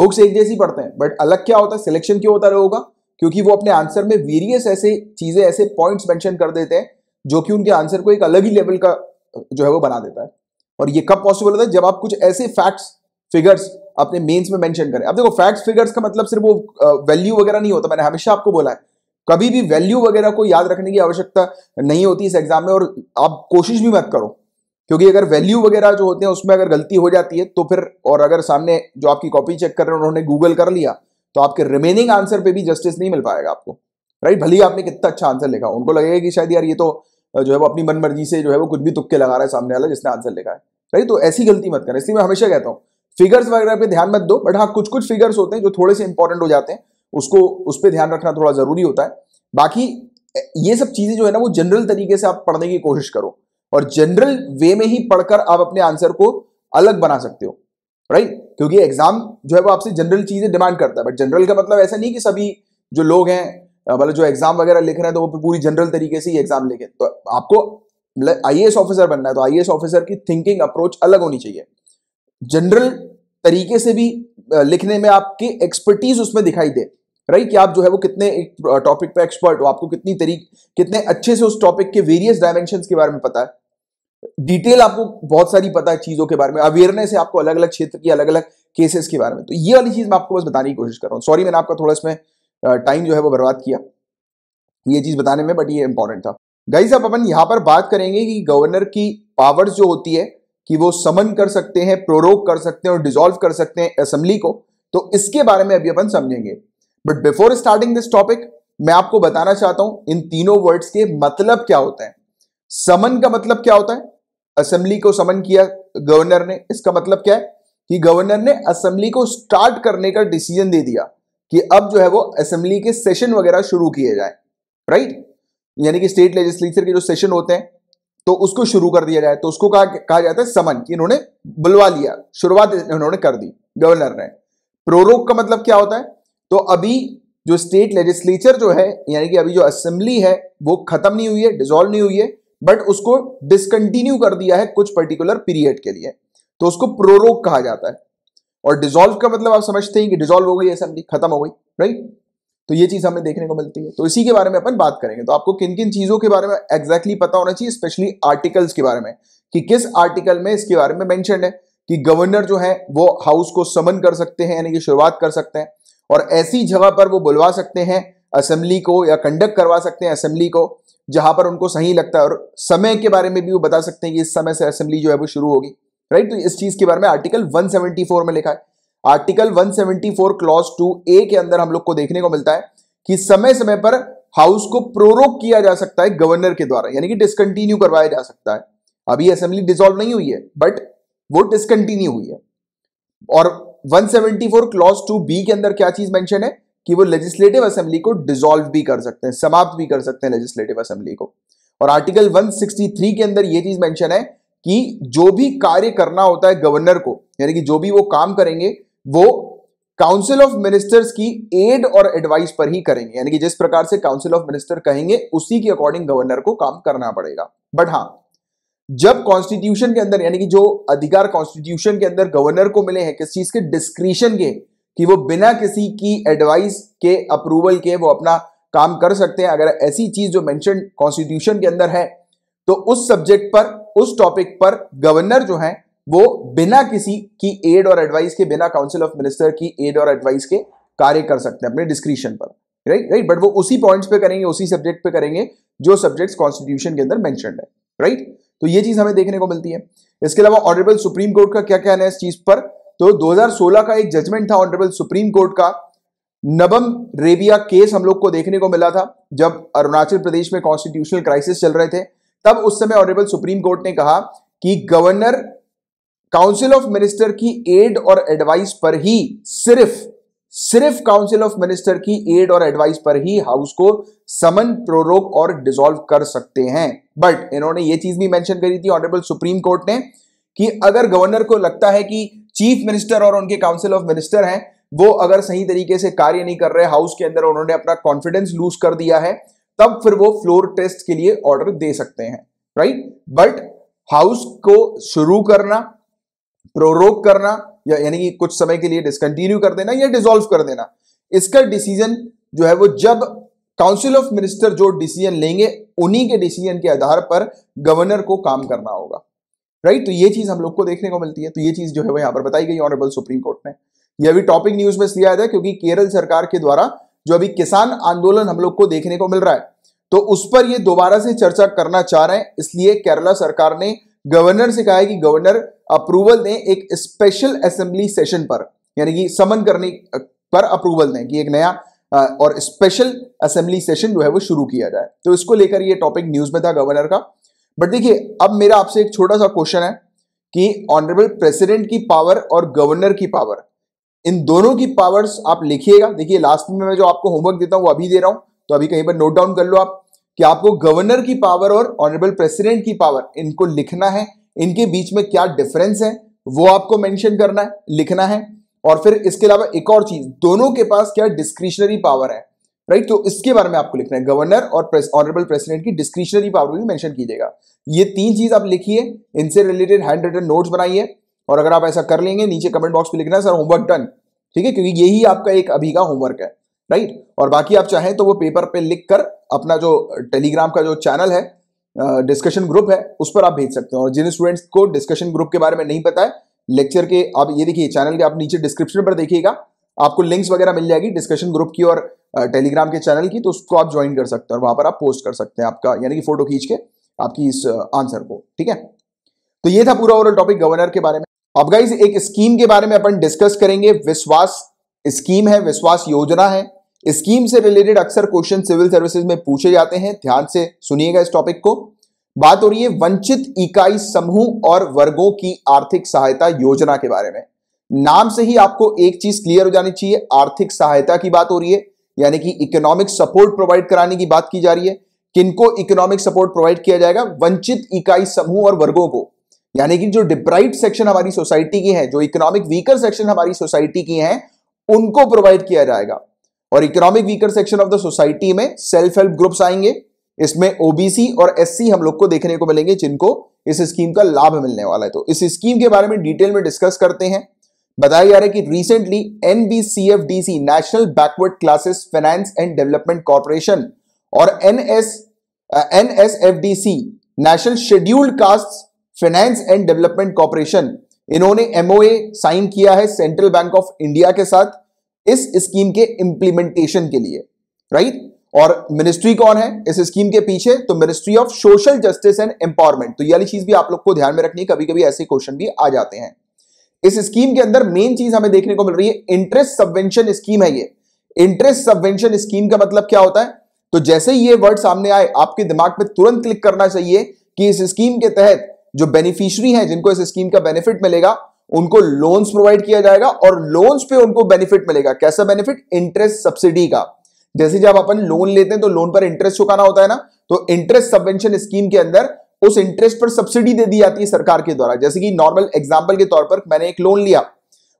बुक्स एक जैसी पढ़ते हैं बट अलग क्या होता है सिलेक्शन क्यों होता रहेगा क्योंकि वो अपने आंसर में वेरियस ऐसे चीजें ऐसे पॉइंट्स मेंशन कर देते हैं जो कि उनके आंसर को एक अलग ही लेवल का जो है वो बना देता है और ये कब पॉसिबल होता है जब आप कुछ ऐसे फैक्ट्स फिगर्स अपने मेंस में मेंशन करें अब देखो फैक्ट्स फिगर्स का मतलब सिर्फ वो वैल्यू वगैरह नहीं होता मैंने हमेशा आपको बोला है कभी भी वैल्यू वगैरह को याद रखने की आवश्यकता नहीं होती इस एग्जाम में और आप कोशिश भी मत करो क्योंकि अगर वैल्यू वगैरह जो होते हैं उसमें अगर गलती हो जाती है तो फिर और अगर सामने जो आपकी कॉपी चेक कर रहे हैं उन्होंने गूगल कर लिया तो आपके रिमेनिंग आंसर पे भी जस्टिस नहीं मिल पाएगा आपको राइट भले आपने कितना अच्छा आंसर लिखा उनको लगेगा कि शायद यार ये तो जो है वो अपनी मन मर्जी से जो है वो कुछ भी तुक्के लगा रहा है सामने वाला जिसने आंसर लिखा है राइट तो ऐसी गलती मत करें इसलिए मैं हमेशा कहता हूँ फिगर्स वगैरह पे ध्यान मत दो बट हाँ कुछ कुछ फिगर्स होते हैं जो थोड़े से इंपॉर्टेंट हो जाते हैं उसको उस पर ध्यान रखना थोड़ा ज़रूरी होता है बाकी ये सब चीज़ें जो है ना वो जनरल तरीके से आप पढ़ने की कोशिश करो और जनरल वे में ही पढ़कर आप अपने आंसर को अलग बना सकते हो राइट क्योंकि एग्जाम जो है वो आपसे जनरल चीज़ें डिमांड करता है बट जनरल का मतलब ऐसा नहीं कि सभी जो लोग हैं मतलब जो एग्जाम वगैरह लिख रहे हैं तो वो पूरी जनरल तरीके से ही एग्जाम लिखे तो आपको आई मतलब ऑफिसर e बनना है तो आई ऑफिसर e की थिंकिंग अप्रोच अलग होनी चाहिए जनरल तरीके से भी लिखने में आपकी एक्सपर्टीज उसमें दिखाई दे राइट कि आप जो है वो कितने एक टॉपिक पे एक्सपर्ट हो आपको कितनी तरीक कितने अच्छे से उस टॉपिक के वेरियस डायमेंशन के बारे में पता है डिटेल आपको बहुत सारी पता है चीजों के बारे में अवेयरनेस है आपको अलग अलग क्षेत्र की अलग अलग केसेस के बारे में तो ये वाली चीज मैं आपको बस बताने की कोशिश कर रहा हूँ सॉरी मैंने आपका थोड़ा इसमें टाइम जो है वो बर्बाद किया ये चीज बताने में बट ये इंपॉर्टेंट था गाइस अब अपन यहाँ पर बात करेंगे कि गवर्नर की पावर्स जो होती है कि वो समन कर सकते हैं प्रोरोक कर सकते हैं और डिजोल्व कर सकते हैं असेंबली को तो इसके बारे में अभी अपन समझेंगे but before starting this topic मैं आपको बताना चाहता हूं इन तीनों वर्ड्स के मतलब क्या होते हैं समन का मतलब क्या होता है असेंबली को समन किया गवर्नर ने इसका मतलब क्या है कि गवर्नर ने असेंबली को स्टार्ट करने का डिसीजन दे दिया कि अब जो है वो असेंबली के सेशन वगैरह शुरू किए जाए राइट यानी कि स्टेट लेजिस्लेचर के जो सेशन होते हैं तो उसको शुरू कर दिया जाए तो उसको कहा कहा जाता है समन कि इन्होंने बुलवा लिया शुरुआत इन्होंने कर दी गवर्नर ने प्रोरोग का मतलब क्या होता है तो अभी जो स्टेट लेजिस्लेचर जो है यानी कि अभी जो असेंबली है वो खत्म नहीं हुई है डिजोल्व नहीं हुई है बट उसको डिसकंटिन्यू कर दिया है कुछ पर्टिकुलर पीरियड के लिए तो उसको प्रोरोग कहा जाता है और डिजोल्व का मतलब आप समझते हैं कि डिजोल्व हो गई असेंबली खत्म हो गई राइट तो ये चीज हमें देखने को मिलती है तो इसी के बारे में अपन बात करेंगे तो आपको किन किन चीजों के बारे में एग्जैक्टली पता होना चाहिए स्पेशली आर्टिकल्स के बारे में कि किस आर्टिकल में इसके बारे में मैंशन है कि गवर्नर जो है वो हाउस को समन कर सकते हैं यानी कि शुरुआत कर सकते हैं और ऐसी जगह पर वो बुलवा सकते हैं असेंबली को या कंडक्ट करवा सकते हैं असेंबली को जहां पर उनको सही लगता है और समय के बारे में भी वो बता सकते हैं कि इस समय से असेंबली जो है वो शुरू होगी राइट तो इस चीज के बारे में आर्टिकल 174 में लिखा है आर्टिकल 174 क्लॉज टू ए के अंदर हम लोग को देखने को मिलता है कि समय समय पर हाउस को प्रोरोक किया जा सकता है गवर्नर के द्वारा यानी कि डिसकंटिन्यू करवाया जा सकता है अभी असेंबली डिसॉल्व नहीं हुई है बट वो डिसकंटिन्यू हुई है और 174 सेवेंटी क्लॉज टू बी के अंदर क्या चीज मेंशन है कि वो लेजिस्लेटिव असेंबली को डिसॉल्व भी कर सकते हैं समाप्त भी कर सकते हैं लेजिस्लेटिव असेंबली को और आर्टिकल 163 के अंदर ये चीज मेंशन है कि जो भी कार्य करना होता है गवर्नर को यानी कि जो भी वो काम करेंगे वो काउंसिल ऑफ मिनिस्टर्स की एड और एडवाइस पर ही करेंगे यानी कि जिस प्रकार से काउंसिल ऑफ मिनिस्टर कहेंगे उसी के अकॉर्डिंग गवर्नर को काम करना पड़ेगा बट हां जब कॉन्स्टिट्यूशन के अंदर यानी कि जो अधिकार कॉन्स्टिट्यूशन के अंदर गवर्नर को मिले हैं किस चीज के डिस्क्रिशन के कि वो बिना किसी की एडवाइस के अप्रूवल के वो अपना काम कर सकते हैं अगर ऐसी चीज जो मेंशन कॉन्स्टिट्यूशन के अंदर है तो उस सब्जेक्ट पर उस टॉपिक पर गवर्नर जो है वो बिना किसी की एड और एडवाइस के बिना काउंसिल ऑफ मिनिस्टर की एड और एडवाइस के कार्य कर सकते हैं अपने डिस्क्रिप्शन पर राइट राइट बट वो उसी पॉइंट्स पे करेंगे उसी सब्जेक्ट पे करेंगे जो सब्जेक्ट्स कॉन्स्टिट्यूशन के अंदर मैंशन है राइट right? तो ये चीज हमें देखने को मिलती है इसके अलावा ऑनरेबल सुप्रीम कोर्ट का क्या कहना है इस चीज पर तो 2016 का एक जजमेंट था ऑनरेबल सुप्रीम कोर्ट का नबम रेबिया केस हम लोग को देखने को मिला था जब अरुणाचल प्रदेश में कॉन्स्टिट्यूशनल क्राइसिस चल रहे थे तब उस समय ऑनरेबल सुप्रीम कोर्ट ने कहा कि गवर्नर काउंसिल ऑफ मिनिस्टर की एड और एडवाइस पर ही सिर्फ सिर्फ काउंसिल ऑफ मिनिस्टर की एड और एडवाइस पर ही हाउस को समन प्रोरोग और डिसॉल्व कर सकते हैं बट इन्होंने ये चीज भी मेंशन करी थी ऑनरेबल सुप्रीम कोर्ट ने कि अगर गवर्नर को लगता है कि चीफ मिनिस्टर और उनके काउंसिल ऑफ मिनिस्टर हैं वो अगर सही तरीके से कार्य नहीं कर रहे हाउस के अंदर उन्होंने अपना कॉन्फिडेंस लूज कर दिया है तब फिर वो फ्लोर टेस्ट के लिए ऑर्डर दे सकते हैं राइट बट हाउस को शुरू करना प्रोरोग करना या यानी कि कुछ समय के लिए डिसकंटिन्यू कर देना या डिसॉल्व कर देना इसका डिसीजन जो है वो जब काउंसिल ऑफ मिनिस्टर जो डिसीजन लेंगे उन्हीं के डिसीजन के आधार पर गवर्नर को काम करना होगा राइट तो ये चीज हम लोग को देखने को मिलती है तो ये चीज जो है वो यहां पर बताई गई ऑनरेबल सुप्रीम कोर्ट ने यह भी टॉपिक न्यूज में लिया था क्योंकि केरल सरकार के द्वारा जो अभी किसान आंदोलन हम लोग को देखने को मिल रहा है तो उस पर ये दोबारा से चर्चा करना चाह रहे हैं इसलिए केरला सरकार ने गवर्नर से कहा है कि गवर्नर अप्रूवल दें एक स्पेशल असेंबली सेशन पर यानी कि समन करने पर अप्रूवल दें कि एक नया और स्पेशल असेंबली सेशन जो है वो शुरू किया जाए तो इसको लेकर ये टॉपिक न्यूज में था गवर्नर का बट देखिए अब मेरा आपसे एक छोटा सा क्वेश्चन है कि ऑनरेबल प्रेसिडेंट की पावर और गवर्नर की पावर इन दोनों की पावर्स आप लिखिएगा देखिए लास्ट में मैं जो आपको होमवर्क देता हूं वो अभी दे रहा हूं तो अभी कहीं पर नोट डाउन कर लो आप कि आपको गवर्नर की पावर और ऑनरेबल प्रेसिडेंट की पावर इनको लिखना है इनके बीच में क्या डिफरेंस है वो आपको मेंशन करना है लिखना है और फिर इसके अलावा एक और चीज दोनों के पास क्या डिस्क्रिशनरी पावर है राइट तो इसके बारे में आपको लिखना है गवर्नर और ऑनरेबल प्रेसिडेंट की डिस्क्रिशनरी पावर भी मेंशन कीजिएगा ये तीन चीज आप लिखिए इनसे रिलेटेड हैंड रिटन नोट बनाइए और अगर आप ऐसा कर लेंगे नीचे कमेंट बॉक्स में लिखना है सर होमवर्क डन ठीक है क्योंकि यही आपका एक अभी का होमवर्क है राइट और बाकी आप चाहें तो वो पेपर पे लिख कर अपना जो टेलीग्राम का जो चैनल है डिस्कशन ग्रुप है उस पर आप भेज सकते हैं और जिन स्टूडेंट्स को डिस्कशन ग्रुप के बारे में नहीं पता है लेक्चर के आप ये देखिए चैनल के आप नीचे डिस्क्रिप्शन पर देखिएगा आपको लिंक्स वगैरह मिल जाएगी डिस्कशन ग्रुप की और टेलीग्राम के चैनल की तो उसको आप ज्वाइन कर सकते हैं और वहां पर आप पोस्ट कर सकते हैं आपका यानी कि फोटो खींच के आपकी इस आंसर को ठीक है तो ये था पूरा ओवरऑल टॉपिक गवर्नर के बारे में अब गाइज एक स्कीम के बारे में अपन डिस्कस करेंगे विश्वास स्कीम है विश्वास योजना है स्कीम से रिलेटेड अक्सर क्वेश्चन सिविल सर्विसेज में पूछे जाते हैं ध्यान से सुनिएगा इस टॉपिक को बात हो रही है वंचित इकाई समूह और वर्गों की आर्थिक सहायता योजना के बारे में नाम से ही आपको एक चीज क्लियर हो जानी चाहिए आर्थिक सहायता की बात हो रही है यानी कि इकोनॉमिक सपोर्ट प्रोवाइड कराने की बात की जा रही है किनको इकोनॉमिक सपोर्ट प्रोवाइड किया जाएगा वंचित इकाई समूह और वर्गों को यानी कि जो डिप्राइड सेक्शन हमारी सोसाइटी की है जो इकोनॉमिक वीकर सेक्शन हमारी सोसाइटी की है उनको प्रोवाइड किया जाएगा और economic weaker section of the society में सेल्फ हेल्प ग्रुप्स आएंगे इसमें ओबीसी और एससी हम लोग को देखने को मिलेंगे जिनको इस स्कीम का लाभ मिलने वाला है तो इस स्कीम के बारे में डिटेल में डिस्कस करते हैं बताया जा रहा है कि recently NBCFDC national backward classes finance and development corporation और NS NSFDC national scheduled caste finance and development corporation इन्होंने एमओए साइन किया है सेंट्रल बैंक ऑफ इंडिया के साथ इस स्कीम के इंप्लीमेंटेशन के लिए राइट और मिनिस्ट्री कौन है इस स्कीम के पीछे तो ministry of social justice and empowerment तो ये चीज भी आप लोग को ध्यान में रखनी है कभी कभी ऐसे क्वेश्चन भी आ जाते हैं इस स्कीम के अंदर मेन चीज हमें देखने को मिल रही है इंटरेस्ट सबवेंशन स्कीम है ये इंटरेस्ट सबवेंशन स्कीम का मतलब क्या होता है तो जैसे ही ये वर्ड सामने आए आपके दिमाग में तुरंत क्लिक करना चाहिए कि इस स्कीम के तहत जो बेनिफिशियरी हैं जिनको इस स्कीम का बेनिफिट मिलेगा उनको लोन्स प्रोवाइड किया जाएगा और लोन्स पे उनको बेनिफिट मिलेगा कैसा बेनिफिट इंटरेस्ट सब्सिडी का जैसे जब अपन लोन लेते हैं तो लोन पर इंटरेस्ट चुकाना होता है ना तो इंटरेस्ट सबवेंशन स्कीम के अंदर उस इंटरेस्ट पर सब्सिडी दे दी जाती है सरकार के द्वारा जैसे कि नॉर्मल एग्जाम्पल के तौर पर मैंने एक लोन लिया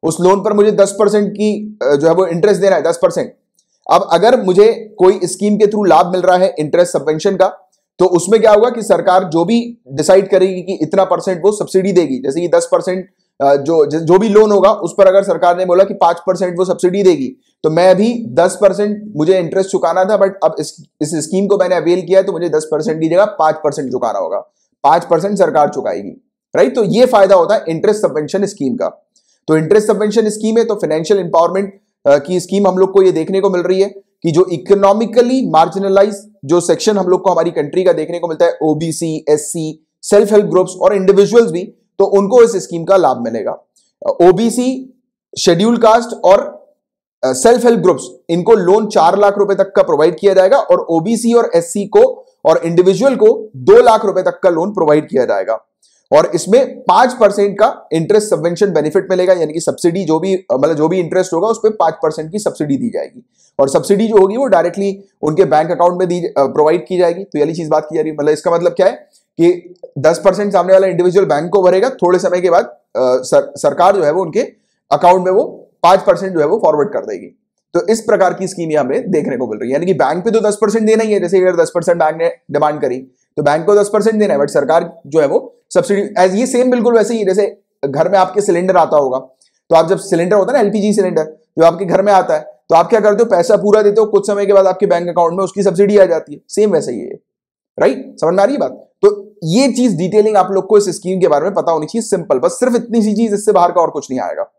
उस लोन पर मुझे दस परसेंट की जो है वो इंटरेस्ट देना है दस परसेंट अब अगर मुझे कोई स्कीम के थ्रू लाभ मिल रहा है इंटरेस्ट सबवेंशन का तो उसमें क्या होगा कि सरकार जो भी डिसाइड करेगी कि इतना परसेंट वो सब्सिडी देगी जैसे कि दस परसेंट जो जो भी लोन होगा उस पर अगर सरकार ने बोला कि पांच परसेंट वो सब्सिडी देगी तो मैं भी दस परसेंट मुझे इंटरेस्ट चुकाना था बट अब इस, इस स्कीम को मैंने अवेल किया तो मुझे दस परसेंट की जगह पांच परसेंट चुकाना होगा पांच परसेंट सरकार चुकाएगी राइट तो ये फायदा होता है इंटरेस्ट सबवेंशन स्कीम का तो इंटरेस्ट सबवेंशन स्कीम है तो फाइनेंशियल इंपावरमेंट की स्कीम हम लोग को ये देखने को मिल रही है कि जो इकोनॉमिकली मार्जिनलाइज जो सेक्शन हम लोग को हमारी कंट्री का देखने को मिलता है OBC S self help groups और इंडिविजुअल्स भी तो उनको इस स्कीम का लाभ मिलेगा ओबीसी शेड्यूल कास्ट और सेल्फ हेल्प ग्रुप्स इनको लोन चार लाख रुपए तक का प्रोवाइड किया जाएगा और ओबीसी और एससी को और इंडिविजुअल को दो लाख रुपए तक का लोन प्रोवाइड किया जाएगा और इसमें पांच परसेंट का इंटरेस्ट सबवेंशन बेनिफिट मिलेगा यानी कि सब्सिडी जो भी मतलब जो भी इंटरेस्ट होगा उस पर पांच परसेंट की सब्सिडी दी जाएगी और सब्सिडी जो होगी वो डायरेक्टली उनके बैंक अकाउंट में दी प्रोवाइड की जाएगी तो यही चीज बात की जा रही है मतलब इसका मतलब क्या है कि दस परसेंट सामने वाला इंडिविजुअल बैंक को भरेगा थोड़े समय के बाद सर, सरकार जो है वो उनके अकाउंट में वो पांच परसेंट जो है वो फॉरवर्ड कर देगी तो इस प्रकार की स्कीम हमें देखने को मिल रही है यानी कि बैंक पे तो दस परसेंट देना ही है जैसे अगर दस परसेंट बैंक ने डिमांड करी तो बैंक को दस परसेंट देना है बट सरकार जो है वो सब्सिडी एज ये सेम बिल्कुल वैसे ही जैसे घर में आपके सिलेंडर आता होगा तो आप जब सिलेंडर होता है ना एलपीजी सिलेंडर जो आपके घर में आता है तो आप क्या करते हो पैसा पूरा देते हो कुछ समय के बाद आपके बैंक अकाउंट में उसकी सब्सिडी आ जाती है सेम वैसे ही है राइट समझ में आ रही बात तो ये चीज डिटेलिंग आप लोग को इस स्कीम के बारे में पता होनी चाहिए सिंपल बस सिर्फ इतनी सी चीज इससे बाहर का और कुछ नहीं आएगा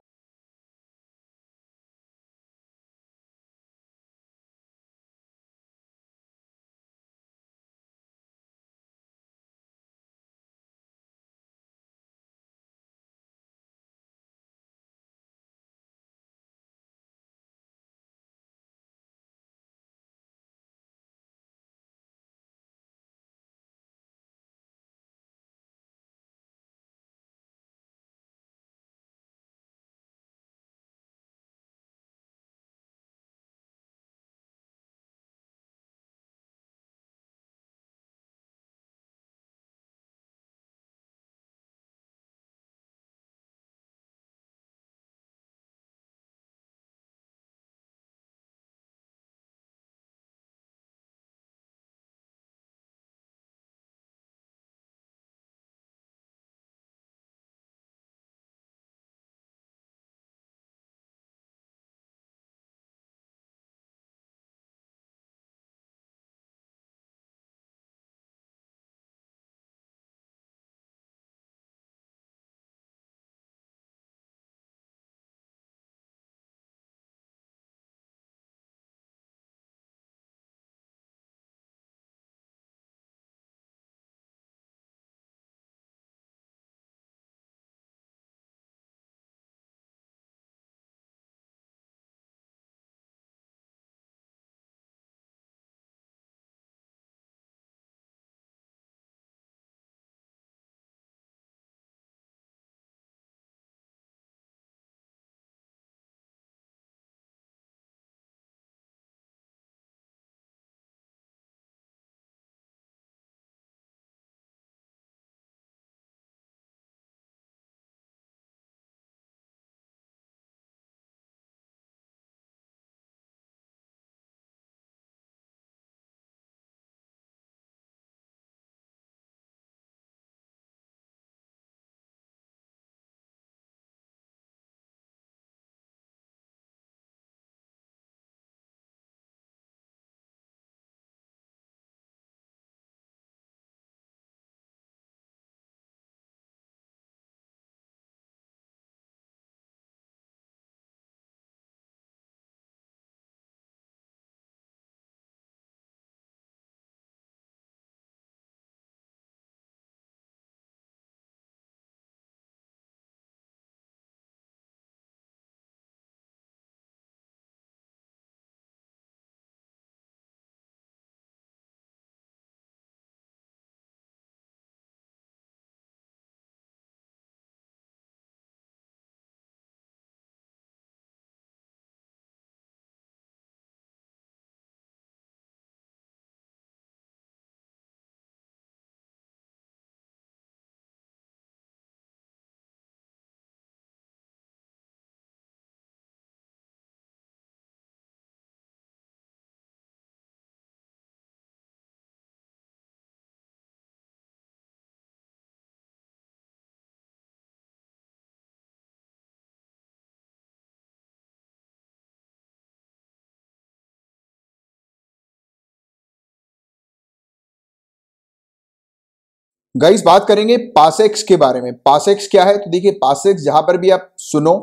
गाइस बात करेंगे पासेक्स के बारे में पासेक्स क्या है तो देखिए पासेक्स जहां पर भी आप सुनो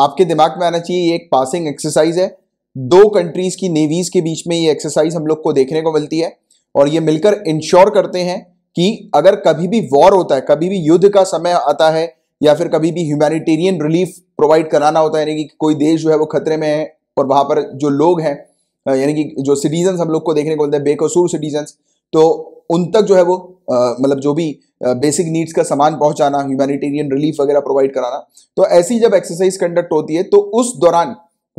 आपके दिमाग में आना चाहिए ये एक पासिंग एक्सरसाइज है दो कंट्रीज की नेवीज के बीच में ये एक्सरसाइज हम लोग को देखने को मिलती है और ये मिलकर इंश्योर करते हैं कि अगर कभी भी वॉर होता है कभी भी युद्ध का समय आता है या फिर कभी भी ह्यूमैनिटेरियन रिलीफ प्रोवाइड कराना होता है यानी कि कोई देश जो है वो खतरे में है और वहां पर जो लोग हैं यानी कि जो सिटीजन हम लोग को देखने को मिलते हैं बेकसूर सिटीजन्स तो उन तक जो है वो मतलब जो भी बेसिक नीड्स का सामान पहुंचाना ह्यूमैनिटेरियन रिलीफ वगैरह प्रोवाइड कराना तो ऐसी जब एक्सरसाइज कंडक्ट होती है तो उस दौरान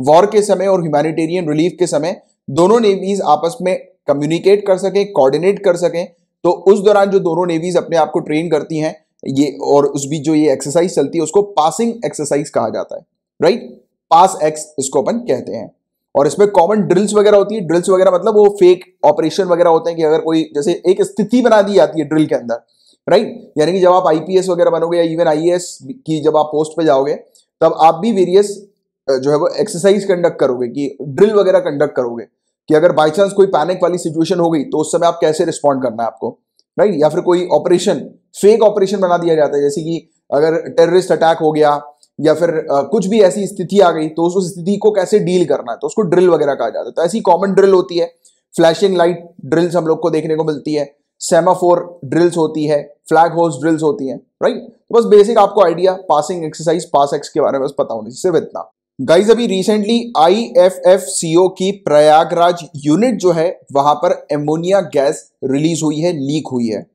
वॉर के समय और ह्यूमैनिटेरियन रिलीफ के समय दोनों नेवीज आपस में कम्युनिकेट कर सकें कोऑर्डिनेट कर सकें तो उस दौरान जो दोनों नेवीज अपने आप को ट्रेन करती हैं ये और उस बीच जो ये एक्सरसाइज चलती है उसको पासिंग एक्सरसाइज कहा जाता है राइट पास एक्स इसको अपन कहते हैं और इसमें कॉमन ड्रिल्स वगैरह होती है ड्रिल्स वगैरह मतलब वो फेक ऑपरेशन वगैरह होते हैं कि अगर कोई जैसे एक स्थिति बना दी जाती है ड्रिल के अंदर राइट यानी कि जब आप आईपीएस वगैरह बनोगे या इवन आईएएस की जब आप पोस्ट पे जाओगे तब आप भी वेरियस जो है वो एक्सरसाइज कंडक्ट करोगे कि ड्रिल वगैरह कंडक्ट करोगे कि अगर बाई चांस कोई पैनिक वाली सिचुएशन हो गई तो उस समय आप कैसे रिस्पॉन्ड करना है आपको राइट या फिर कोई ऑपरेशन फेक ऑपरेशन बना दिया जाता है जैसे कि अगर टेररिस्ट अटैक हो गया या फिर आ, कुछ भी ऐसी स्थिति आ गई तो उस स्थिति को कैसे डील करना है तो उसको ड्रिल वगैरह कहा जाता है तो ऐसी कॉमन ड्रिल होती है फ्लैशिंग लाइट ड्रिल्स हम लोग को देखने को मिलती है सेमाफोर ड्रिल्स होती है फ्लैग होस्ट ड्रिल्स होती हैं राइट तो बस बेसिक आपको idea passing exercise pass ex के बारे में बस पता होनी सिर्फ इतना गाइज अभी recently I F F C O की प्रयागराज यूनिट जो है वहां पर एमोनिया गैस रिलीज हुई है लीक हुई है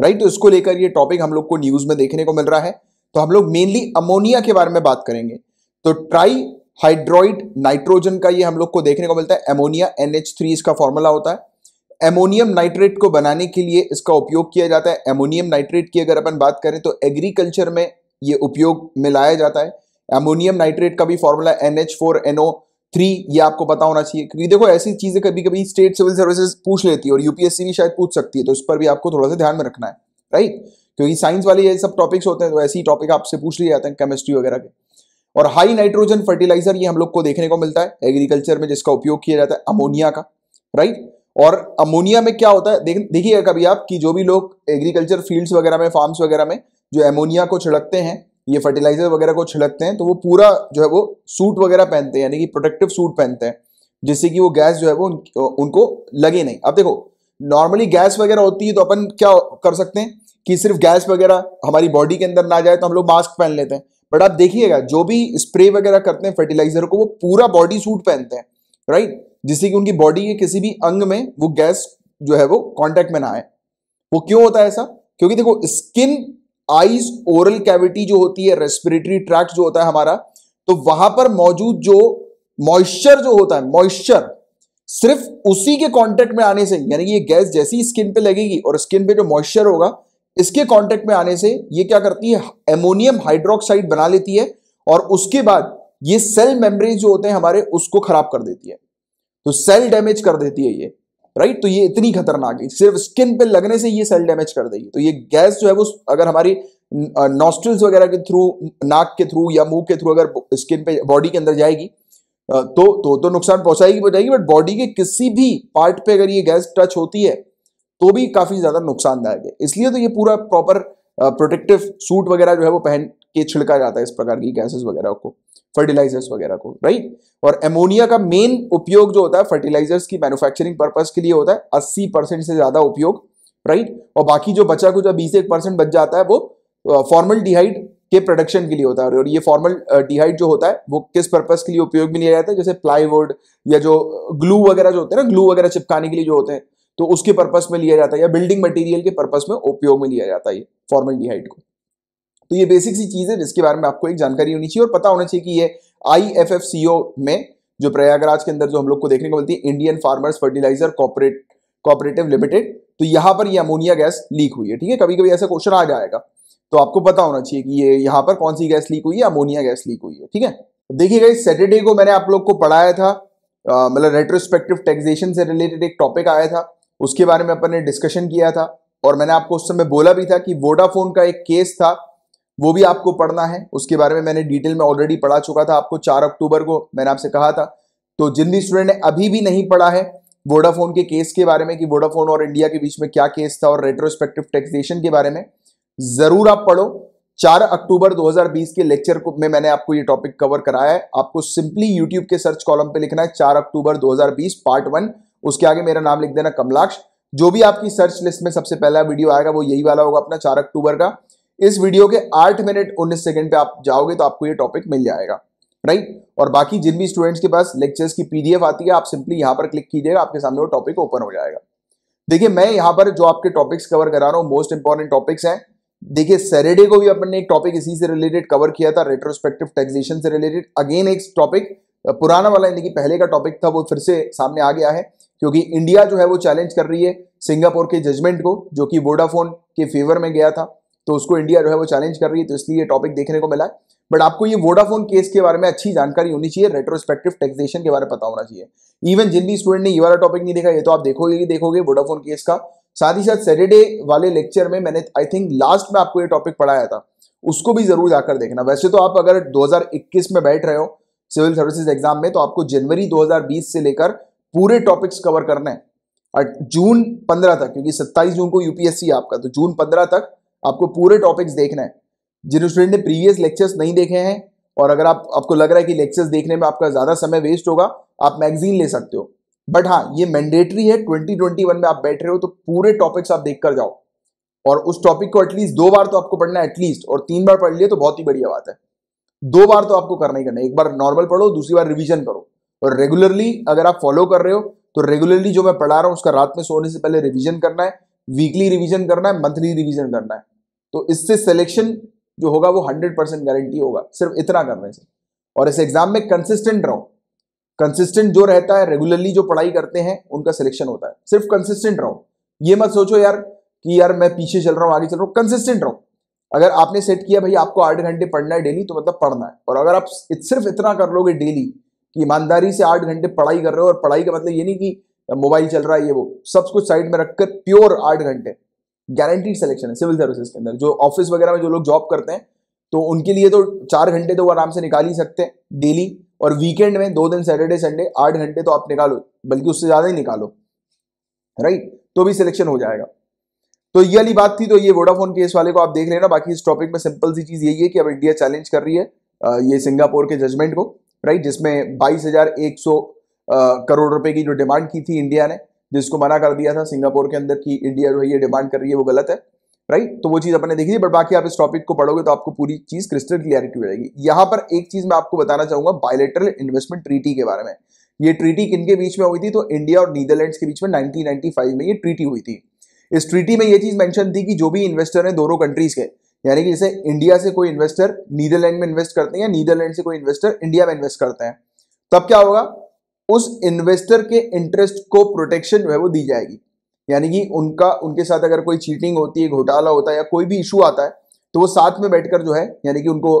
राइट तो इसको लेकर ये टॉपिक हम लोग को न्यूज में देखने को मिल रहा है तो हम लोग मेनली अमोनिया के बारे में बात करेंगे तो ट्राई हाइड्रोइड नाइट्रोजन का ये हम लोग को देखने को मिलता है अमोनिया एन इसका फॉर्मूला होता है अमोनियम नाइट्रेट को बनाने के लिए इसका उपयोग किया जाता है अमोनियम नाइट्रेट की अगर अपन बात करें तो एग्रीकल्चर में ये उपयोग में लाया जाता है एमोनियम नाइट्रेट का भी formula N H four N O three ये आपको पता होना चाहिए क्योंकि देखो ऐसी चीज़ें कभी कभी स्टेट सिविल सर्विसेज पूछ लेती है और यूपीएससी भी शायद पूछ सकती है तो इस पर भी आपको थोड़ा सा ध्यान में रखना है राइट क्योंकि साइंस वाले ये सब टॉपिक्स होते हैं तो ऐसे ही टॉपिक आपसे पूछ लिए जाते हैं केमिस्ट्री वगैरह के और हाई नाइट्रोजन फर्टिलाइजर ये हम लोग को देखने को मिलता है एग्रीकल्चर में जिसका उपयोग किया जाता है अमोनिया का राइट और अमोनिया में क्या होता है देख देखिएगा कभी आप कि जो भी लोग एग्रीकल्चर फील्ड्स वगैरह में फार्म्स वगैरह में जो अमोनिया को छिड़कते हैं ये फर्टिलाइजर वगैरह को छिड़कते हैं तो वो पूरा जो है वो सूट वगैरह पहनते हैं यानी कि प्रोटेक्टिव सूट पहनते हैं जिससे कि वो गैस जो है वो उनको लगे नहीं अब देखो नॉर्मली गैस वगैरह होती है तो अपन क्या कर सकते हैं कि सिर्फ गैस वगैरह हमारी बॉडी के अंदर ना जाए तो हम लोग मास्क पहन लेते हैं बट आप देखिएगा जो भी स्प्रे वगैरह करते हैं फर्टिलाइजर को वो पूरा बॉडी सूट पहनते हैं राइट जिससे कि उनकी बॉडी के किसी भी अंग में वो गैस जो है वो कॉन्टेक्ट में ना आए वो क्यों होता है ऐसा क्योंकि देखो स्किन आईज ओरल कैविटी जो होती है रेस्पिरेटरी ट्रैक्ट जो होता है हमारा तो वहां पर मौजूद जो मॉइस्चर जो होता है मॉइस्चर सिर्फ उसी के कांटेक्ट में आने से यानी कि ये गैस जैसी स्किन पे लगेगी और स्किन पे जो मॉइस्चर होगा इसके कांटेक्ट में आने से ये क्या करती है एमोनियम हाइड्रोक्साइड बना लेती है और उसके बाद ये सेल मेम्ब्रेन जो होते हैं हमारे उसको खराब कर देती है तो सेल डैमेज कर देती है ये राइट तो ये इतनी खतरनाक है सिर्फ स्किन पे लगने से ये सेल डैमेज कर देगी तो ये गैस जो है वो अगर हमारी नॉस्ट्रल्स वगैरह के थ्रू नाक के थ्रू या मुंह के थ्रू अगर स्किन पे बॉडी के अंदर जाएगी तो तो तो नुकसान पहुंचाएगी बताएगी बट बॉडी के किसी भी पार्ट पे अगर ये गैस टच होती है तो भी काफ़ी ज़्यादा नुकसानदायक है इसलिए तो ये पूरा प्रॉपर प्रोटेक्टिव सूट वगैरह जो है वो पहन के छिड़का जाता है इस प्रकार की गैसेस वगैरह को फर्टिलाइजर्स वगैरह को राइट और एमोनिया का मेन उपयोग जो होता है फर्टिलाइजर्स की मैन्युफैक्चरिंग पर्पज के लिए होता है अस्सी परसेंट से ज़्यादा उपयोग राइट और बाकी जो बचा कुछ बीस एक परसेंट बच जाता है वो फॉर्मल डिहाइड के प्रोडक्शन के लिए होता है और ये फॉर्मल डिहाइड uh, जो होता है वो किस पर्पज के लिए उपयोग में लिया जाता है जैसे प्लाईवुड या जो ग्लू uh, वगैरह जो होते हैं ना ग्लू वगैरह चिपकाने के लिए जो होते हैं तो उसके पर्पज में लिया जाता है या बिल्डिंग मटेरियल के पर्पज में उपयोग में लिया जाता है ये फॉर्मल डिहाइड को तो ये बेसिक सी चीज़ है जिसके बारे में आपको एक जानकारी होनी चाहिए और पता होना चाहिए कि ये आई एफ एफ सी ओ में जो प्रयागराज के अंदर जो हम लोग को देखने को मिलती है Indian farmers fertiliser cooperate cooperative limited तो यहां पर ये अमोनिया गैस लीक हुई है ठीक है कभी कभी ऐसा क्वेश्चन आ जाएगा तो आपको पता होना चाहिए कि ये यहाँ पर कौन सी गैस लीक हुई है अमोनिया गैस लीक हुई है ठीक है देखिएगा इस सैटरडे को मैंने आप लोग को पढ़ाया था मतलब रेट्रोस्पेक्टिव टैक्सेशन से रिलेटेड एक टॉपिक आया था उसके बारे में अपन ने डिस्कशन किया था और मैंने आपको उस समय बोला भी था कि वोडाफोन का एक केस था वो भी आपको पढ़ना है उसके बारे में मैंने डिटेल में ऑलरेडी पढ़ा चुका था आपको चार अक्टूबर को मैंने आपसे कहा था तो जिन भी स्टूडेंट ने अभी भी नहीं पढ़ा है वोडाफोन के केस के बारे में कि वोडाफोन और इंडिया के बीच में क्या केस था और रेट्रोस्पेक्टिव टैक्सेशन के बारे में जरूर आप पढ़ो 4 अक्टूबर 2020 के लेक्चर में मैंने आपको ये टॉपिक कवर कराया है आपको सिंपली यूट्यूब के सर्च कॉलम पे लिखना है 4 अक्टूबर 2020 पार्ट वन उसके आगे मेरा नाम लिख देना कमलाक्ष जो भी आपकी सर्च लिस्ट में सबसे पहला वीडियो आएगा वो यही वाला होगा अपना चार अक्टूबर का इस वीडियो के आठ मिनट उन्नीस सेकेंड पे आप जाओगे तो आपको ये टॉपिक मिल जाएगा राइट और बाकी जिन भी स्टूडेंट्स के पास लेक्चर्स की पीडीएफ आती है आप सिंपली यहां पर क्लिक कीजिएगा आपके सामने वो टॉपिक ओपन हो जाएगा देखिए मैं यहां पर जो आपके टॉपिक्स कवर करा रहा हूँ मोस्ट इंपॉर्टेंट टॉपिक्स हैं देखिए सैटरडे को भी अपन ने एक टॉपिक इसी से रिलेटेड कवर किया था रेट्रोस्पेक्टिव टैक्सेशन से रिलेटेड अगेन एक टॉपिक पुराना वाला यानी कि पहले का टॉपिक था वो फिर से सामने आ गया है क्योंकि इंडिया जो है वो चैलेंज कर रही है सिंगापुर के जजमेंट को जो कि वोडाफोन के फेवर में गया था तो उसको इंडिया जो है वो चैलेंज कर रही है तो इसलिए ये टॉपिक देखने को मिला है बट आपको ये वोडाफोन केस के बारे में अच्छी जानकारी होनी चाहिए रेट्रोस्पेक्टिव टैक्सेशन के बारे में पता होना चाहिए इवन जिन भी स्टूडेंट ने ये वाला टॉपिक नहीं देखा ये तो आप देखोगे ही देखोगे वोडाफोन केस का साथ ही साथ सैटरडे वाले लेक्चर में मैंने आई थिंक लास्ट में आपको ये टॉपिक पढ़ाया था उसको भी जरूर जाकर देखना वैसे तो आप अगर 2021 में बैठ रहे हो सिविल सर्विसेज एग्जाम में तो आपको जनवरी 2020 से लेकर पूरे टॉपिक्स कवर करने हैं और जून 15 तक क्योंकि 27 जून को यूपीएससी आपका तो जून 15 तक आपको पूरे टॉपिक्स देखना है जिन स्टूडेंट ने प्रीवियस लेक्चर्स नहीं देखे हैं और अगर आप आपको लग रहा है कि लेक्चर्स देखने में आपका ज़्यादा समय वेस्ट होगा आप मैगजीन ले सकते हो बट हाँ ये मैंडेटरी है 2021 में आप बैठ रहे हो तो पूरे टॉपिक्स आप देख कर जाओ और उस टॉपिक को एटलीस्ट दो बार तो आपको पढ़ना है एटलीस्ट और तीन बार पढ़ लिए तो बहुत ही बढ़िया बात है दो बार तो आपको करना ही करना है एक बार नॉर्मल पढ़ो दूसरी बार रिविजन करो और रेगुलरली अगर आप फॉलो कर रहे हो तो रेगुलरली जो मैं पढ़ा रहा हूँ उसका रात में सोने से पहले रिविजन करना है वीकली रिविजन करना है मंथली रिविजन करना है तो इससे सिलेक्शन जो होगा वो हंड्रेड परसेंट गारंटी होगा सिर्फ इतना करने से और इस एग्जाम में कंसिस्टेंट रहो कंसिस्टेंट जो रहता है रेगुलरली जो पढ़ाई करते हैं उनका सिलेक्शन होता है सिर्फ कंसिस्टेंट रहो ये मत सोचो यार कि यार मैं पीछे चल रहा हूँ आगे चल रहा हूँ कंसिस्टेंट रहो अगर आपने सेट किया भाई आपको आठ घंटे पढ़ना है डेली तो मतलब पढ़ना है और अगर आप सिर्फ इतना कर लोगे डेली कि ईमानदारी से आठ घंटे पढ़ाई कर रहे हो और पढ़ाई का मतलब ये नहीं कि मोबाइल चल रहा है ये वो सब कुछ साइड में रखकर प्योर आठ घंटे गारंटीड सिलेक्शन है सिविल सर्विसेज के अंदर जो ऑफिस वगैरह में जो लोग जॉब करते हैं तो उनके लिए तो चार घंटे तो वो आराम से निकाल ही सकते हैं डेली और वीकेंड में दो दिन सैटरडे संडे आठ घंटे तो आप निकालो बल्कि उससे ज़्यादा ही निकालो राइट तो भी सिलेक्शन हो जाएगा तो ये वाली बात थी तो ये वोडाफोन केस वाले को आप देख लेना बाकी इस टॉपिक में सिंपल सी चीज़ यही है कि अब इंडिया चैलेंज कर रही है ये सिंगापुर के जजमेंट को राइट जिसमें बाईस हज़ार एक सौ करोड़ रुपए की जो डिमांड की थी इंडिया ने जिसको मना कर दिया था सिंगापुर के अंदर की इंडिया जो है ये डिमांड कर रही है वो गलत है राइट तो वो चीज अपन ने देखी थी बट बाकी आप इस टॉपिक को पढ़ोगे तो आपको पूरी चीज क्रिस्टल क्लियरिटी हो जाएगी यहाँ पर एक चीज मैं आपको बताना चाहूंगा बायोलेटरल इन्वेस्टमेंट ट्रीटी के बारे में ये ट्रीटी किनके बीच में हुई थी तो इंडिया और नीदरलैंड के बीच में नाइनटीन में ये ट्रीटी हुई थी इस ट्रीटी में ये चीज मैंशन थी कि जो भी इन्वेस्टर है दोनों कंट्रीज के यानी कि जैसे इंडिया से कोई इन्वेस्टर नीदरलैंड में इन्वेस्ट करते हैं या नीदरलैंड से कोई इन्वेस्टर इंडिया में इन्वेस्ट करते हैं तब क्या होगा उस इन्वेस्टर के इंटरेस्ट को प्रोटेक्शन जो है वो दी जाएगी यानी कि उनका उनके साथ अगर कोई चीटिंग होती है घोटाला होता है या कोई भी इशू आता है तो वो साथ में बैठकर जो है यानी कि उनको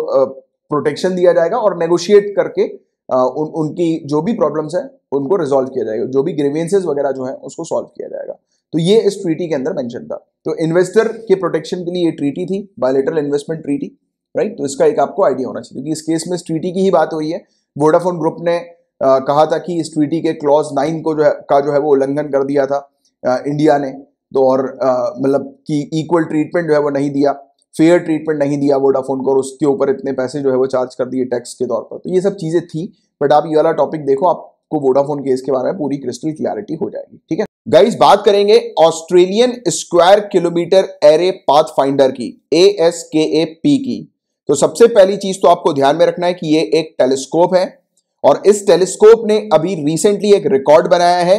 प्रोटेक्शन दिया जाएगा और नेगोशिएट करके आ, उन, उनकी जो भी प्रॉब्लम्स है उनको रिजोल्व किया जाएगा जो भी ग्रेवियंसेज वगैरह जो है उसको सॉल्व किया जाएगा तो ये इस ट्रीटी के अंदर मेंशन था तो इन्वेस्टर के प्रोटेक्शन के लिए ये ट्रीटी थी बायोलिटल इन्वेस्टमेंट ट्रीटी राइट तो इसका एक आपको आइडिया होना चाहिए क्योंकि इस केस में इस ट्रीटी की ही बात हुई है वोडाफोन ग्रुप ने आ, कहा था कि इस ट्रीटी के क्लॉज नाइन को जो है का जो है वो उल्लंघन कर दिया था इंडिया ने तो और मतलब कि इक्वल ट्रीटमेंट जो है वो नहीं दिया फेयर ट्रीटमेंट नहीं दिया वोडाफोन को और उसके ऊपर इतने पैसे जो है वो चार्ज कर दिए टैक्स के तौर पर तो ये सब चीज़ें थी बट आप ये वाला टॉपिक देखो आपको वोडाफोन केस के बारे में पूरी क्रिस्टल क्लियरिटी हो जाएगी ठीक है गाइस बात करेंगे Australian square kilometre array pathfinder की A S K A P की तो सबसे पहली चीज तो आपको ध्यान में रखना है कि ये एक टेलीस्कोप है और इस टेलीस्कोप ने अभी रिसेंटली एक रिकॉर्ड बनाया है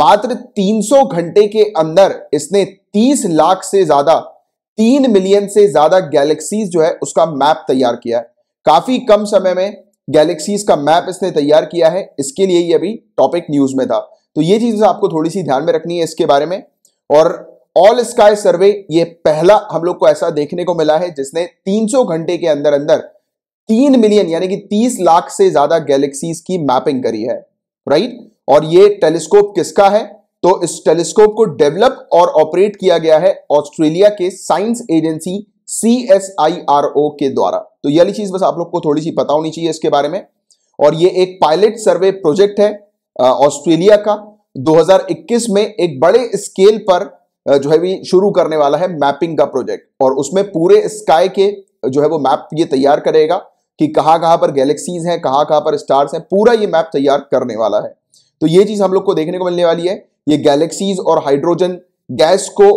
मात्र 300 घंटे के अंदर इसने 30 लाख से ज्यादा 3 मिलियन से ज्यादा गैलेक्सीज जो है उसका मैप तैयार किया है काफी कम समय में गैलेक्सीज का मैप इसने तैयार किया है इसके लिए ये अभी टॉपिक न्यूज में था तो ये चीज आपको थोड़ी सी ध्यान में रखनी है इसके बारे में और ऑल स्काई सर्वे ये पहला हम लोग को ऐसा देखने को मिला है जिसने 300 घंटे के अंदर अंदर 3 मिलियन यानी कि 30 लाख से ज्यादा गैलेक्सीज की मैपिंग करी है राइट और ये टेलीस्कोप किसका है तो इस टेलीस्कोप को डेवलप और ऑपरेट किया गया है ऑस्ट्रेलिया के science agency C S I R O के द्वारा तो ये चीज बस आप लोग को थोड़ी सी पता होनी चाहिए इसके बारे में और ये एक पायलट सर्वे प्रोजेक्ट है ऑस्ट्रेलिया का 2021 में एक बड़े स्केल पर जो है भी शुरू करने वाला है मैपिंग का प्रोजेक्ट और उसमें पूरे स्काई के जो है वो मैप ये तैयार करेगा कि कहां कहां पर गैलेक्सीज हैं कहां कहां पर स्टार्स हैं पूरा ये मैप तैयार करने वाला है तो ये चीज हम लोग को देखने को मिलने वाली है ये गैलेक्सीज और हाइड्रोजन गैस को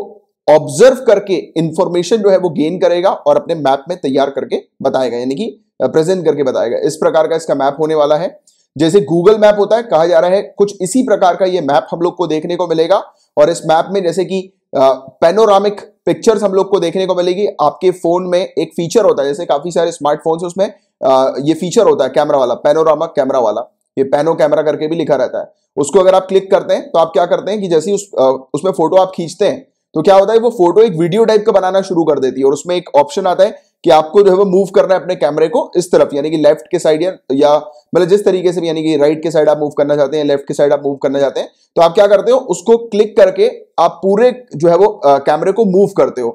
ऑब्जर्व करके इंफॉर्मेशन जो है वो गेन करेगा और अपने मैप में तैयार करके बताएगा यानी कि प्रेजेंट करके बताएगा इस प्रकार का इसका मैप होने वाला है जैसे गूगल मैप होता है कहा जा रहा है कुछ इसी प्रकार का ये मैप हम लोग को देखने को मिलेगा और इस मैप में जैसे कि पेनोरामिक पिक्चर्स हम लोग को देखने को मिलेगी आपके फोन में एक फीचर होता है जैसे काफी सारे स्मार्टफोन्स उसमें आ, ये फीचर होता है कैमरा वाला पेनोरामा कैमरा वाला ये पैनो कैमरा करके भी लिखा रहता है उसको अगर आप क्लिक करते हैं तो आप क्या करते हैं कि जैसे उस उसमें फोटो आप खींचते हैं तो क्या होता है वो फोटो एक वीडियो टाइप का बनाना शुरू कर देती है और उसमें एक ऑप्शन आता है कि आपको जो है वो मूव करना है अपने कैमरे को इस तरफ यानी कि लेफ्ट के साइड या, या मतलब जिस तरीके से भी यानी कि राइट के साइड आप मूव करना चाहते हैं लेफ्ट के साइड आप मूव करना चाहते हैं तो आप क्या करते हो उसको क्लिक करके आप पूरे जो है वो कैमरे को मूव करते हो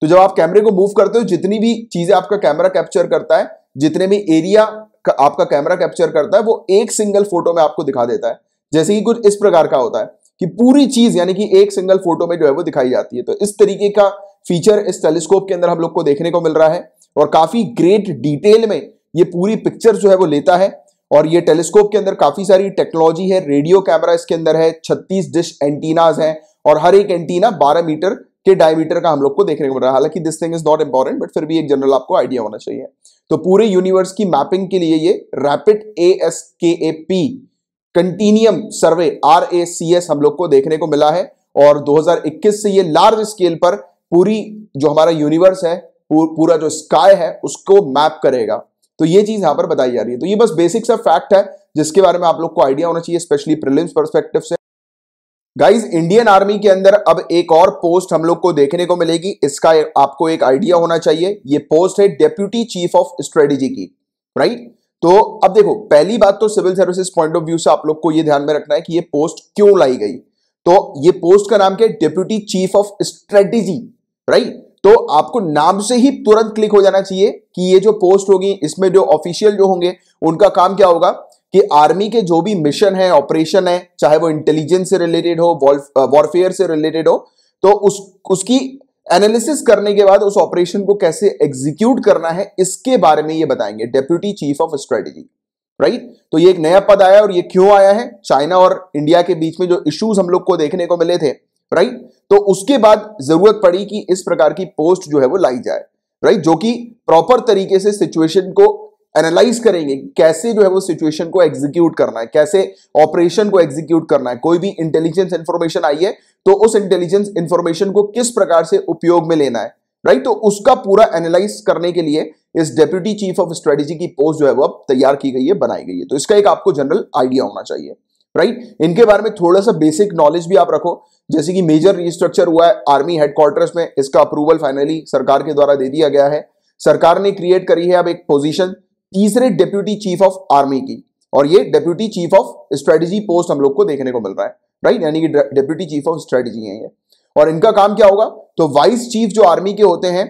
तो जब आप कैमरे को मूव करते हो जितनी भी चीजें आपका कैमरा कैप्चर करता है जितने भी एरिया आपका कैमरा कैप्चर करता है वो एक सिंगल फोटो में आपको दिखा देता है जैसे कि कुछ इस प्रकार का होता है कि पूरी चीज यानी कि एक सिंगल फोटो में जो है वो दिखाई जाती है तो इस तरीके का फीचर इस टेलीस्कोप के अंदर हम लोग को देखने को मिल रहा है और काफी ग्रेट डिटेल में ये पूरी पिक्चर जो है वो लेता है और ये टेलीस्कोप के अंदर काफी सारी टेक्नोलॉजी है रेडियो कैमरा इसके अंदर है छत्तीस डिश एंटीनाज हैं और हर एक एंटीना 12 मीटर के डायमीटर का हम लोग को देखने को मिल रहा है हालांकि this thing is not important but फिर भी एक जनरल आपको आइडिया होना चाहिए तो पूरे यूनिवर्स की मैपिंग के लिए ये rapid A S K A P continuum survey R A C S हम लोग को देखने को मिला है और 2021 से ये लार्ज स्केल पर पूरी जो हमारा यूनिवर्स है पूरा जो स्काई है उसको मैप करेगा तो ये चीज यहां पर बताई जा रही है तो ये बस बेसिक सा फैक्ट है जिसके बारे में आप लोग को आइडिया होना चाहिए स्पेशली प्रिलिम्स परस्पेक्टिव से गाइज इंडियन आर्मी के अंदर अब एक और पोस्ट हम लोग को देखने को मिलेगी इसका आपको एक आइडिया होना चाहिए ये पोस्ट है डेप्यूटी चीफ ऑफ स्ट्रेटेजी की राइट तो अब देखो पहली बात तो civil services point of view से आप लोग को ये ध्यान में रखना है कि ये पोस्ट क्यों लाई गई तो ये पोस्ट का नाम क्या है deputy chief of strategy right तो आपको नाम से ही तुरंत क्लिक हो जाना चाहिए कि ये जो पोस्ट होगी इसमें जो ऑफिशियल जो होंगे उनका काम क्या होगा कि आर्मी के जो भी मिशन है ऑपरेशन है चाहे वो इंटेलिजेंस से रिलेटेड हो वॉरफेयर uh, से रिलेटेड हो तो उस उसकी एनालिसिस करने के बाद उस ऑपरेशन को कैसे एग्जीक्यूट करना है इसके बारे में ये बताएंगे deputy chief of strategy right तो ये एक नया पद आया और ये क्यों आया है चाइना और इंडिया के बीच में जो इश्यूज हम लोग को देखने को मिले थे राइट तो उसके बाद जरूरत पड़ी कि इस प्रकार की पोस्ट जो है वो लाई जाए राइट जो कि प्रॉपर तरीके से सिचुएशन को एनालाइज करेंगे कैसे जो है वो सिचुएशन को एग्जीक्यूट करना है कैसे ऑपरेशन को एग्जीक्यूट करना है कोई भी इंटेलिजेंस इंफॉर्मेशन आई है तो उस इंटेलिजेंस इंफॉर्मेशन को किस प्रकार से उपयोग में लेना है राइट तो उसका पूरा एनालाइज करने के लिए इस डेप्यूटी चीफ ऑफ स्ट्रेटेजी की पोस्ट जो है वो अब तैयार की गई है बनाई गई है तो इसका एक आपको जनरल आइडिया होना चाहिए राइट right? इनके बारे में थोड़ा सा बेसिक नॉलेज भी आप रखो जैसे कि मेजर रिस्ट्रक्चर हुआ है आर्मी हेडक्वार्टर्स में इसका अप्रूवल फाइनली सरकार के द्वारा दे दिया गया है सरकार ने क्रिएट करी है अब एक पोजीशन तीसरे डेप्यूटी चीफ ऑफ आर्मी की और ये deputy chief of strategy post हम लोग को देखने को मिल रहा है राइट यानी कि डेप्यूटी चीफ ऑफ स्ट्रेटेजी है ये और इनका काम क्या होगा तो वाइस चीफ जो आर्मी के होते हैं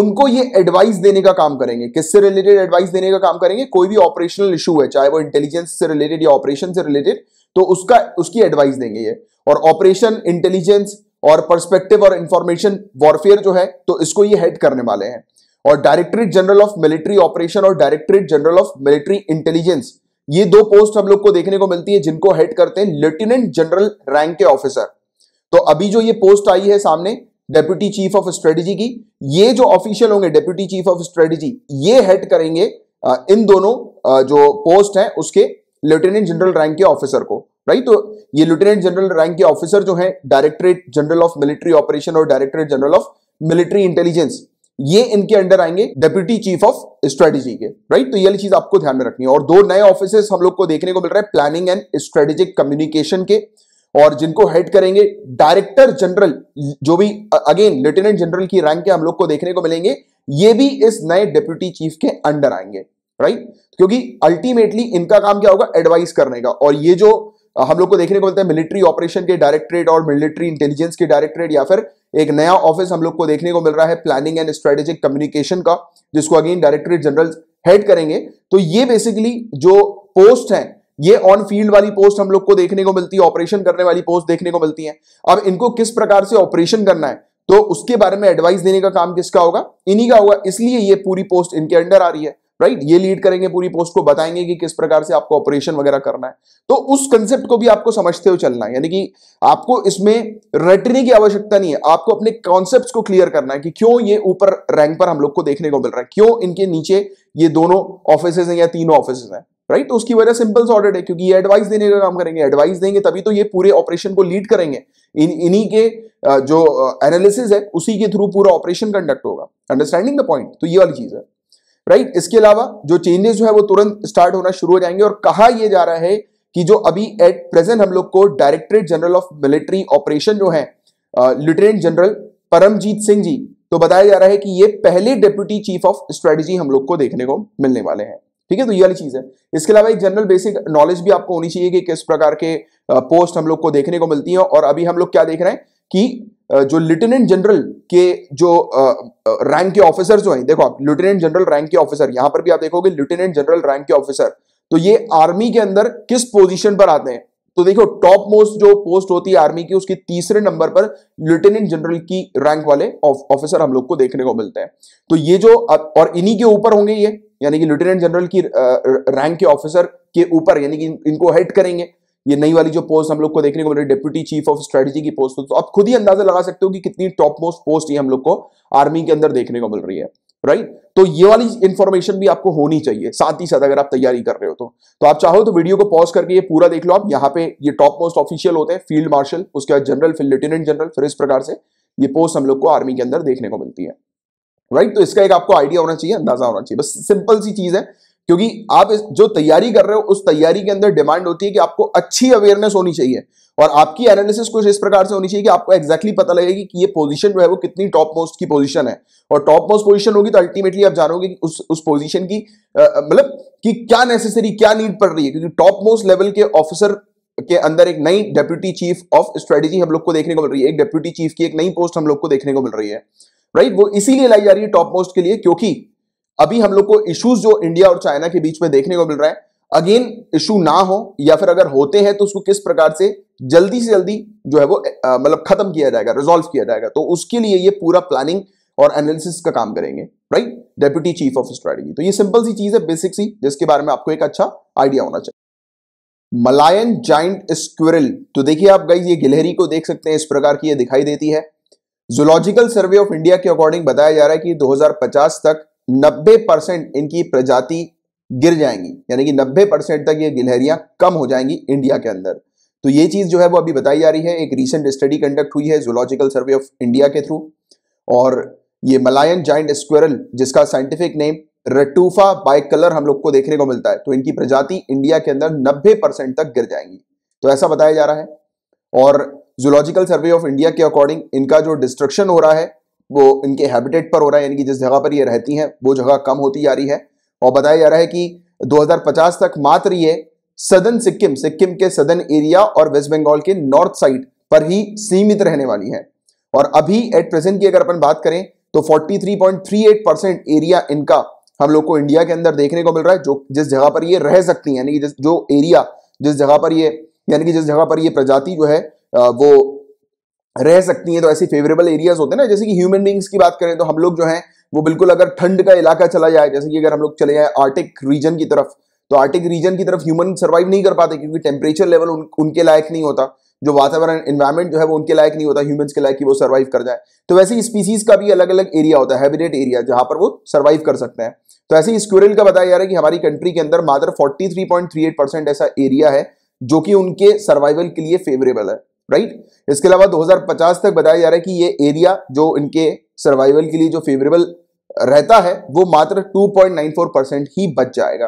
उनको ये एडवाइस देने का काम करेंगे किससे रिलेटेड एडवाइस देने का काम करेंगे कोई भी ऑपरेशनल इशू है चाहे वो इंटेलिजेंस से रिलेटेड या ऑपरेशन से रिलेटेड तो उसका उसकी एडवाइस देंगे ये और ऑपरेशन इंटेलिजेंस और पर्सपेक्टिव और इंफॉर्मेशन वॉरफेयर जो है तो इसको ये हेड करने वाले हैं और directorate general of military operation और directorate general of military intelligence ये दो पोस्ट हम लोग को देखने को मिलती है जिनको हेड करते हैं लेफ्टिनेंट जनरल रैंक के ऑफिसर तो अभी जो ये पोस्ट आई है सामने डेप्यूटी चीफ ऑफ स्ट्रेटेजी की ये जो ऑफिशियल होंगे डेप्यूटी चीफ ऑफ स्ट्रेटेजी ये हेड करेंगे इन दोनों जो पोस्ट है उसके लेफ्टिनेंट जनरल रैंक के ऑफिसर को राइट तो ये लेफ्टिनेंट जनरल रैंक के ऑफिसर जो है directorate general of military operation और directorate general of military intelligence ये इनके अंडर आएंगे डेप्यूटी चीफ ऑफ स्ट्रेटेजी के राइट तो ये चीज आपको ध्यान में रखनी है और दो नए ऑफिस हम लोग को देखने को मिल रहा है प्लानिंग एंड स्ट्रेटेजिक कम्युनिकेशन के और जिनको हेड करेंगे डायरेक्टर जनरल जो भी अगेन लेफ्टिनेंट जनरल की रैंक के हम लोग को देखने को मिलेंगे ये भी इस नए डेप्यूटी चीफ के अंडर आएंगे राइट क्योंकि अल्टीमेटली इनका काम क्या होगा एडवाइस करने का और ये जो हम लोग को देखने को मिलता है मिलिट्री ऑपरेशन के डायरेक्टरेट और मिलिट्री इंटेलिजेंस के डायरेक्टरेट या फिर एक नया ऑफिस हम लोग को देखने को मिल रहा है प्लानिंग एंड स्ट्रेटेजिक कम्युनिकेशन का जिसको अगेन डायरेक्टरेट जनरल हेड करेंगे तो ये बेसिकली जो पोस्ट है ये ऑन फील्ड वाली पोस्ट हम लोग को देखने को मिलती है ऑपरेशन करने वाली पोस्ट देखने को मिलती है अब इनको किस प्रकार से ऑपरेशन करना है तो उसके बारे में एडवाइस देने का काम किसका होगा इन्हीं का होगा इसलिए ये पूरी पोस्ट इनके अंडर आ रही है राइट ये लीड करेंगे पूरी पोस्ट को बताएंगे कि किस प्रकार से आपको ऑपरेशन वगैरह करना है तो उस कंसेप्ट को भी आपको समझते हुए चलना है यानी कि आपको इसमें रटने की आवश्यकता नहीं है आपको अपने कॉन्सेप्ट को क्लियर करना है कि क्यों ये ऊपर रैंक पर हम लोग को देखने को मिल रहा है क्यों इनके नीचे ये दोनों ऑफिस हैं या तीनों ऑफिस हैं राइट तो उसकी वजह सिंपल ऑर्डर है क्योंकि ये एडवाइस देने का काम करेंगे एडवाइस देंगे तभी तो ये पूरे ऑपरेशन को लीड करेंगे इन इन्हीं के जो एनालिसिस है उसी के थ्रू पूरा ऑपरेशन कंडक्ट होगा अंडरस्टैंडिंग द पॉइंट तो ये वाली चीज है राइट इसके अलावा जो चेंजेस जो है वो तुरंत स्टार्ट होना शुरू हो जाएंगे और कहा यह जा रहा है कि जो अभी एट प्रेजेंट हम लोग को directorate general of military operation जो है लेफ्टिनेंट जनरल परमजीत सिंह जी तो बताया जा रहा है कि ये पहले डेप्यूटी चीफ ऑफ स्ट्रेटेजी हम लोग को देखने को मिलने वाले हैं ठीक है तो ये वाली चीज है इसके अलावा एक जनरल बेसिक नॉलेज भी आपको होनी चाहिए कि किस प्रकार के पोस्ट हम लोग को देखने को मिलती है और अभी हम लोग क्या देख रहे हैं कि जो लेफ्टिनेंट जनरल के जो रैंक के ऑफिसर जो हैं देखो आप लेफ्टिनेंट जनरल रैंक के ऑफिसर यहां पर भी आप देखोगे लेफ्टिनेंट जनरल रैंक के ऑफिसर तो ये आर्मी के अंदर किस पोजीशन पर आते हैं तो देखो टॉप मोस्ट जो पोस्ट होती है आर्मी की उसके तीसरे नंबर पर लेफ्टिनेंट जनरल की रैंक वाले ऑफिसर हम लोग को देखने को मिलते हैं तो ये जो और इन्हीं के ऊपर होंगे ये यानी कि लेफ्टिनेंट जनरल की रैंक के ऑफिसर के ऊपर यानी कि इनको हेड करेंगे ये नई वाली जो पोस्ट हम लोग को देखने को मिल रही है डिप्यूटी चीफ ऑफ स्ट्रेटेजी की पोस्ट तो आप खुद ही अंदाजा लगा सकते हो कि कितनी टॉप मोस्ट पोस्ट ये हम लोग को आर्मी के अंदर देखने को मिल रही है राइट तो ये वाली इन्फॉर्मेशन भी आपको होनी चाहिए साथ ही साथ अगर आप तैयारी कर रहे हो तो तो आप चाहो तो वीडियो को पॉज करके ये पूरा देख लो आप यहाँ पे ये टॉप मोस्ट ऑफिशियल होते हैं फील्ड मार्शल उसके बाद जनरल फिर लेफ्टिनेंट जनरल फिर इस प्रकार से ये पोस्ट हम लोग को आर्मी के अंदर देखने को मिलती है राइट right? तो इसका एक आपको आइडिया होना चाहिए अंदाजा होना चाहिए बस सिंपल सी चीज है क्योंकि आप जो तैयारी कर रहे हो उस तैयारी के अंदर डिमांड होती है कि आपको अच्छी अवेयरनेस होनी चाहिए और आपकी एनालिसिस कुछ इस प्रकार से होनी चाहिए कि आपको एक्जैक्टली exactly पता लगेगी कि ये पोजीशन जो है वो कितनी टॉप मोस्ट की पोजीशन है और टॉप मोस्ट पोजीशन होगी तो अल्टीमेटली आप जानोगे कि उस उस पोजीशन की मतलब कि क्या नेसेसरी क्या नीड पड़ रही है क्योंकि टॉप मोस्ट लेवल के ऑफिसर के अंदर एक नई डेप्यूटी चीफ ऑफ स्ट्रेटेजी हम लोग को देखने को मिल रही है एक डेप्यूटी चीफ की एक नई पोस्ट हम लोग को देखने को मिल रही है राइट right? वो इसीलिए लाई जा रही है टॉप मोस्ट के लिए क्योंकि अभी हम लोग को इश्यूज जो इंडिया और चाइना के बीच में देखने को मिल रहा है अगेन इशू ना हो या फिर अगर होते हैं तो उसको किस प्रकार से जल्दी से जल्दी जो है वो मतलब खत्म किया जाएगा रिजोल्व किया जाएगा तो उसके लिए ये पूरा प्लानिंग और एनालिसिस का काम करेंगे right deputy chief of strategy तो ये सिंपल सी चीज है बेसिक सी जिसके बारे में आपको एक अच्छा आइडिया होना चाहिए मलायन जाइंट स्क्विरल तो देखिए आप गाइज ये गिलहरी को देख सकते हैं इस प्रकार की ये दिखाई देती है जोलॉजिकल सर्वे ऑफ इंडिया के अकॉर्डिंग बताया जा रहा है कि 2050 तक 90 परसेंट इनकी प्रजाति गिर जाएंगी यानी कि 90 परसेंट तक ये गिलहरियां कम हो जाएंगी इंडिया के अंदर तो ये चीज़ जो है वो अभी बताई जा रही है एक रिसेंट स्टडी कंडक्ट हुई है जोलॉजिकल सर्वे ऑफ इंडिया के थ्रू और ये मलायन जाइंट स्क्वेरल जिसका scientific name Ratufa bicolor हम लोग को देखने को मिलता है तो इनकी प्रजाति इंडिया के अंदर 90 परसेंट तक गिर जाएंगी तो ऐसा बताया जा रहा है और जोलॉजिकल सर्वे ऑफ इंडिया के अकॉर्डिंग इनका जो डिस्ट्रक्शन हो रहा है वो इनके हैबिटेट पर हो रहा है यानी कि जिस जगह पर ये रहती हैं वो जगह कम होती जा रही है और बताया जा रहा है कि 2050 तक मात्र ये सदन सिक्किम सिक्किम के सदन एरिया और वेस्ट बंगाल के नॉर्थ साइड पर ही सीमित रहने वाली है और अभी एट प्रेजेंट की अगर अपन बात करें तो 43.38 परसेंट एरिया इनका हम लोग को इंडिया के अंदर देखने को मिल रहा है जो जिस जगह पर ये रह सकती है यानी कि जो एरिया जिस जगह पर ये यानी कि जिस जगह पर ये प्रजाति जो है वो रह सकती हैं तो ऐसे फेवरेबल एरियाज होते हैं ना जैसे कि ह्यूमन बींग्स की बात करें तो हम लोग जो है वो बिल्कुल अगर ठंड का इलाका चला जाए जैसे कि अगर हम लोग चले जाए आर्टिक रीजन की तरफ तो आर्टिक रीजन की तरफ ह्यूमन सर्वाइव नहीं कर पाते क्योंकि टेम्परेचर लेवल उन, उनके लायक नहीं होता जो वातावरण इन्वायरमेंट जो है वो उनके लायक नहीं होता ह्यूमन के लायक कि वो सर्वाइव कर जाए तो वैसे ही स्पीसीज का भी अलग अलग एरिया होता है हैबिटेट एरिया जहां पर वो सर्वाइव कर सकते हैं तो ऐसे ही स्क्यूरल का बताया जा रहा है कि हमारी कंट्री के अंदर मात्र 43.38 परसेंट ऐसा एरिया है जो कि उनके सर्वाइवल के लिए फेवरेबल है राइट इसके अलावा 2050 तक बताया जा रहा है कि ये एरिया जो इनके सर्वाइवल के लिए जो फेवरेबल रहता है वो मात्र 2.94 परसेंट ही बच जाएगा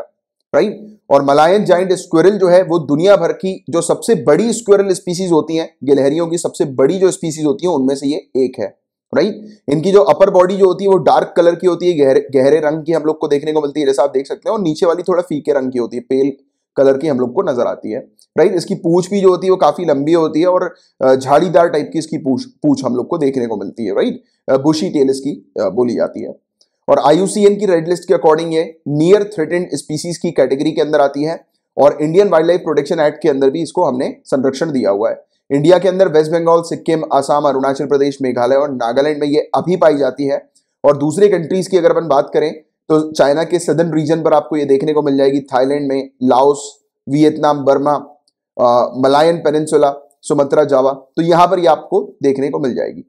राइट और मलायन जाइंट स्क्वेरल जो है वो दुनिया भर की जो सबसे बड़ी स्क्वेरल स्पीसीज होती है गिलहरियों की सबसे बड़ी जो स्पीसीज होती है उनमें से ये एक है राइट इनकी जो अपर बॉडी जो होती है वो डार्क कलर की होती है गहरे गहरे रंग की हम लोग को देखने को मिलती है जैसा आप देख सकते हैं और नीचे वाली थोड़ा फीके रंग की होती है पेल कलर की हम लोग को नजर आती है राइट इसकी पूछ भी जो होती है वो काफ़ी लंबी होती है और झाड़ीदार टाइप की इसकी पूछ पूछ हम लोग को देखने को मिलती है राइट बुशी टेल इसकी बोली जाती है और आईयूसीएन की रेड लिस्ट के अकॉर्डिंग ये नियर थ्रेटेंड स्पीसीज की कैटेगरी के अंदर आती है और Indian wildlife protection act के अंदर भी इसको हमने संरक्षण दिया हुआ है इंडिया के अंदर वेस्ट बंगाल सिक्किम आसाम अरुणाचल प्रदेश मेघालय और नागालैंड में ये अभी पाई जाती है और दूसरे कंट्रीज की अगर अपन बात करें तो चाइना के सदर्न रीजन पर आपको ये देखने को मिल जाएगी थाईलैंड में Laos Vietnam Burma Malayan peninsula Sumatra Java तो यहां पर ये आपको देखने को मिल जाएगी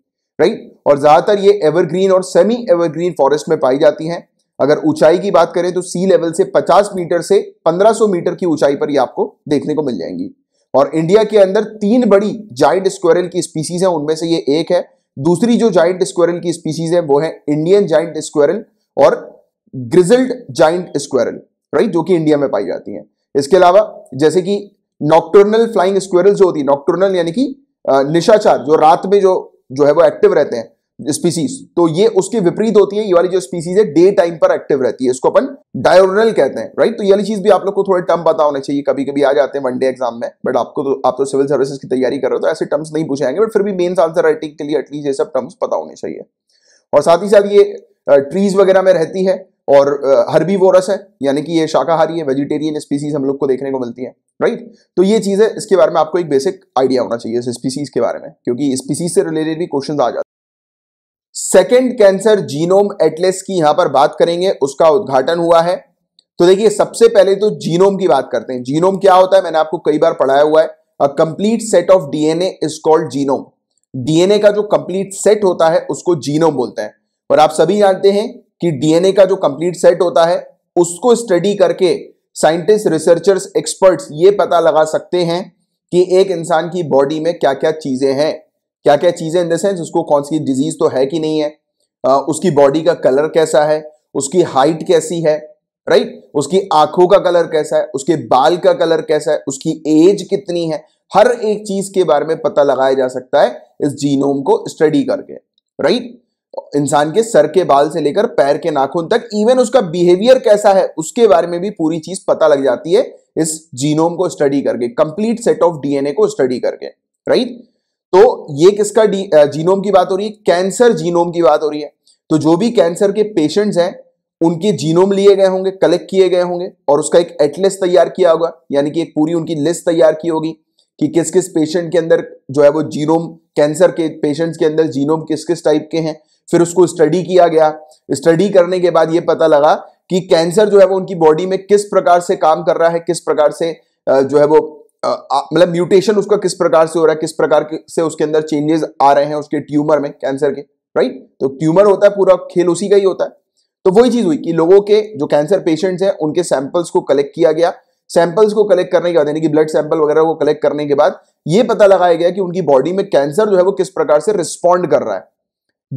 राइट और ज़्यादातर ये एवरग्रीन और सेमी एवरग्रीन फॉरेस्ट में पाई जाती हैं अगर ऊंचाई की बात करें तो सी लेवल से 50 मीटर से 1500 मीटर की ऊंचाई पर ये आपको देखने को मिल जाएंगी और इंडिया के अंदर तीन बड़ी जाइंट स्क्वेरल की स्पीसीज है उनमें से ये एक है दूसरी जो जाइंट स्क्वेरल की स्पीसीज है वो है इंडियन जाइंट स्क्वेरल और ग्रिजल्ड जाइंट स्क्वेरल राइट जो कि इंडिया में पाई जाती है इसके अलावा जैसे कि नॉक्टोर्नल फ्लाइंग स्क्वेरल जो होती है नॉक्टोर्नल यानी कि निशाचार जो रात में जो जो है वो एक्टिव रहते हैं स्पीसीज तो ये उसके विपरीत होती है ये वाली जो स्पीसीज है डे टाइम पर एक्टिव रहती है इसको अपन डायोरनल कहते हैं राइट तो ये वाली चीज भी आप लोग को थोड़े टर्म पता होना चाहिए कभी कभी आ जाते हैं वनडे एग्जाम में बट आपको तो आप तो सिविल सर्विसेज की तैयारी कर रहे हो तो ऐसे टर्म्स नहीं पूछे बट फिर भी मेन्स आंसर राइटिंग के लिए एटलीस्ट ये सब टर्म्स पता होने चाहिए और साथ ही साथ ये ट्रीज वगैरह में रहती है और हर्बी वोरस है यानी कि ये शाकाहारी है वेजिटेरियन स्पीसीज हम लोग को देखने को मिलती है राइट तो ये चीज़ है इसके बारे में आपको एक बेसिक आइडिया होना चाहिए इस स्पीसीज के बारे में क्योंकि स्पीसीज से रिलेटेड भी क्वेश्चन आ जाते हैं सेकेंड कैंसर जीनोम एटलेस की यहां पर बात करेंगे उसका उद्घाटन हुआ है तो देखिए सबसे पहले तो जीनोम की बात करते हैं जीनोम क्या होता है मैंने आपको कई बार पढ़ाया हुआ है a complete set of DNA is called genome DNA का जो कंप्लीट सेट होता है उसको जीनोम बोलते हैं और आप सभी जानते हैं कि डीएनए का जो कंप्लीट सेट होता है उसको स्टडी करके साइंटिस्ट रिसर्चर्स एक्सपर्ट्स ये पता लगा सकते हैं कि एक इंसान की बॉडी में क्या क्या चीज़ें हैं क्या क्या चीज़ें इन द सेंस उसको कौन सी डिजीज़ तो है कि नहीं है आ, उसकी बॉडी का कलर कैसा है उसकी हाइट कैसी है राइट उसकी आंखों का कलर कैसा है उसके बाल का कलर कैसा है उसकी एज कितनी है हर एक चीज़ के बारे में पता लगाया जा सकता है इस जीनोम को स्टडी करके राइट इंसान के सर के बाल से लेकर पैर के नाखून तक इवन उसका बिहेवियर कैसा है उसके बारे में भी पूरी चीज पता लग जाती है इस जीनोम को स्टडी करके कंप्लीट सेट ऑफ डीएनए को स्टडी करके राइट तो ये किसका जीनोम की बात हो रही है कैंसर जीनोम की बात हो रही है तो जो भी कैंसर के पेशेंट्स हैं उनके जीनोम लिए गए होंगे कलेक्ट किए गए होंगे और उसका एक एटलेस तैयार किया होगा यानी कि एक पूरी उनकी लिस्ट तैयार की होगी कि किस किस पेशेंट के अंदर जो है वो जीनोम कैंसर के पेशेंट्स के अंदर जीनोम किस किस टाइप के हैं फिर उसको स्टडी किया गया स्टडी करने के बाद ये पता लगा कि कैंसर जो है वो उनकी बॉडी में किस प्रकार से काम कर रहा है किस प्रकार से जो है वो मतलब म्यूटेशन उसका किस प्रकार से हो रहा है किस प्रकार से उसके अंदर चेंजेस आ रहे हैं उसके ट्यूमर में कैंसर के राइट तो ट्यूमर होता है पूरा खेल उसी का ही होता है तो वही चीज हुई कि लोगों के जो कैंसर पेशेंट्स हैं उनके सैंपल्स को कलेक्ट किया गया सैंपल्स को कलेक्ट करने के बाद यानी कि ब्लड सैंपल वगैरह को कलेक्ट करने के बाद ये पता लगाया गया कि उनकी बॉडी में कैंसर जो है वो किस प्रकार से रिस्पॉन्ड कर रहा है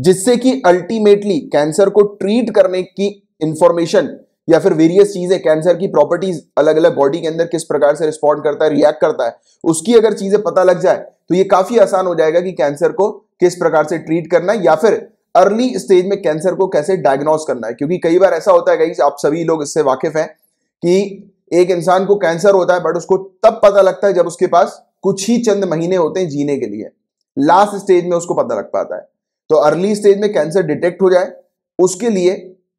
जिससे कि अल्टीमेटली कैंसर को ट्रीट करने की इंफॉर्मेशन या फिर वेरियस चीजें कैंसर की प्रॉपर्टीज अलग अलग बॉडी के अंदर किस प्रकार से रिस्पॉन्ड करता है रिएक्ट करता है उसकी अगर चीजें पता लग जाए तो ये काफी आसान हो जाएगा कि कैंसर को किस प्रकार से ट्रीट करना है या फिर अर्ली स्टेज में कैंसर को कैसे डायग्नोस करना है क्योंकि कई बार ऐसा होता है कहीं आप सभी लोग इससे वाकिफ हैं कि एक इंसान को कैंसर होता है बट उसको तब पता लगता है जब उसके पास कुछ ही चंद महीने होते हैं जीने के लिए लास्ट स्टेज में उसको पता लग पाता है तो अर्ली स्टेज में कैंसर डिटेक्ट हो जाए उसके लिए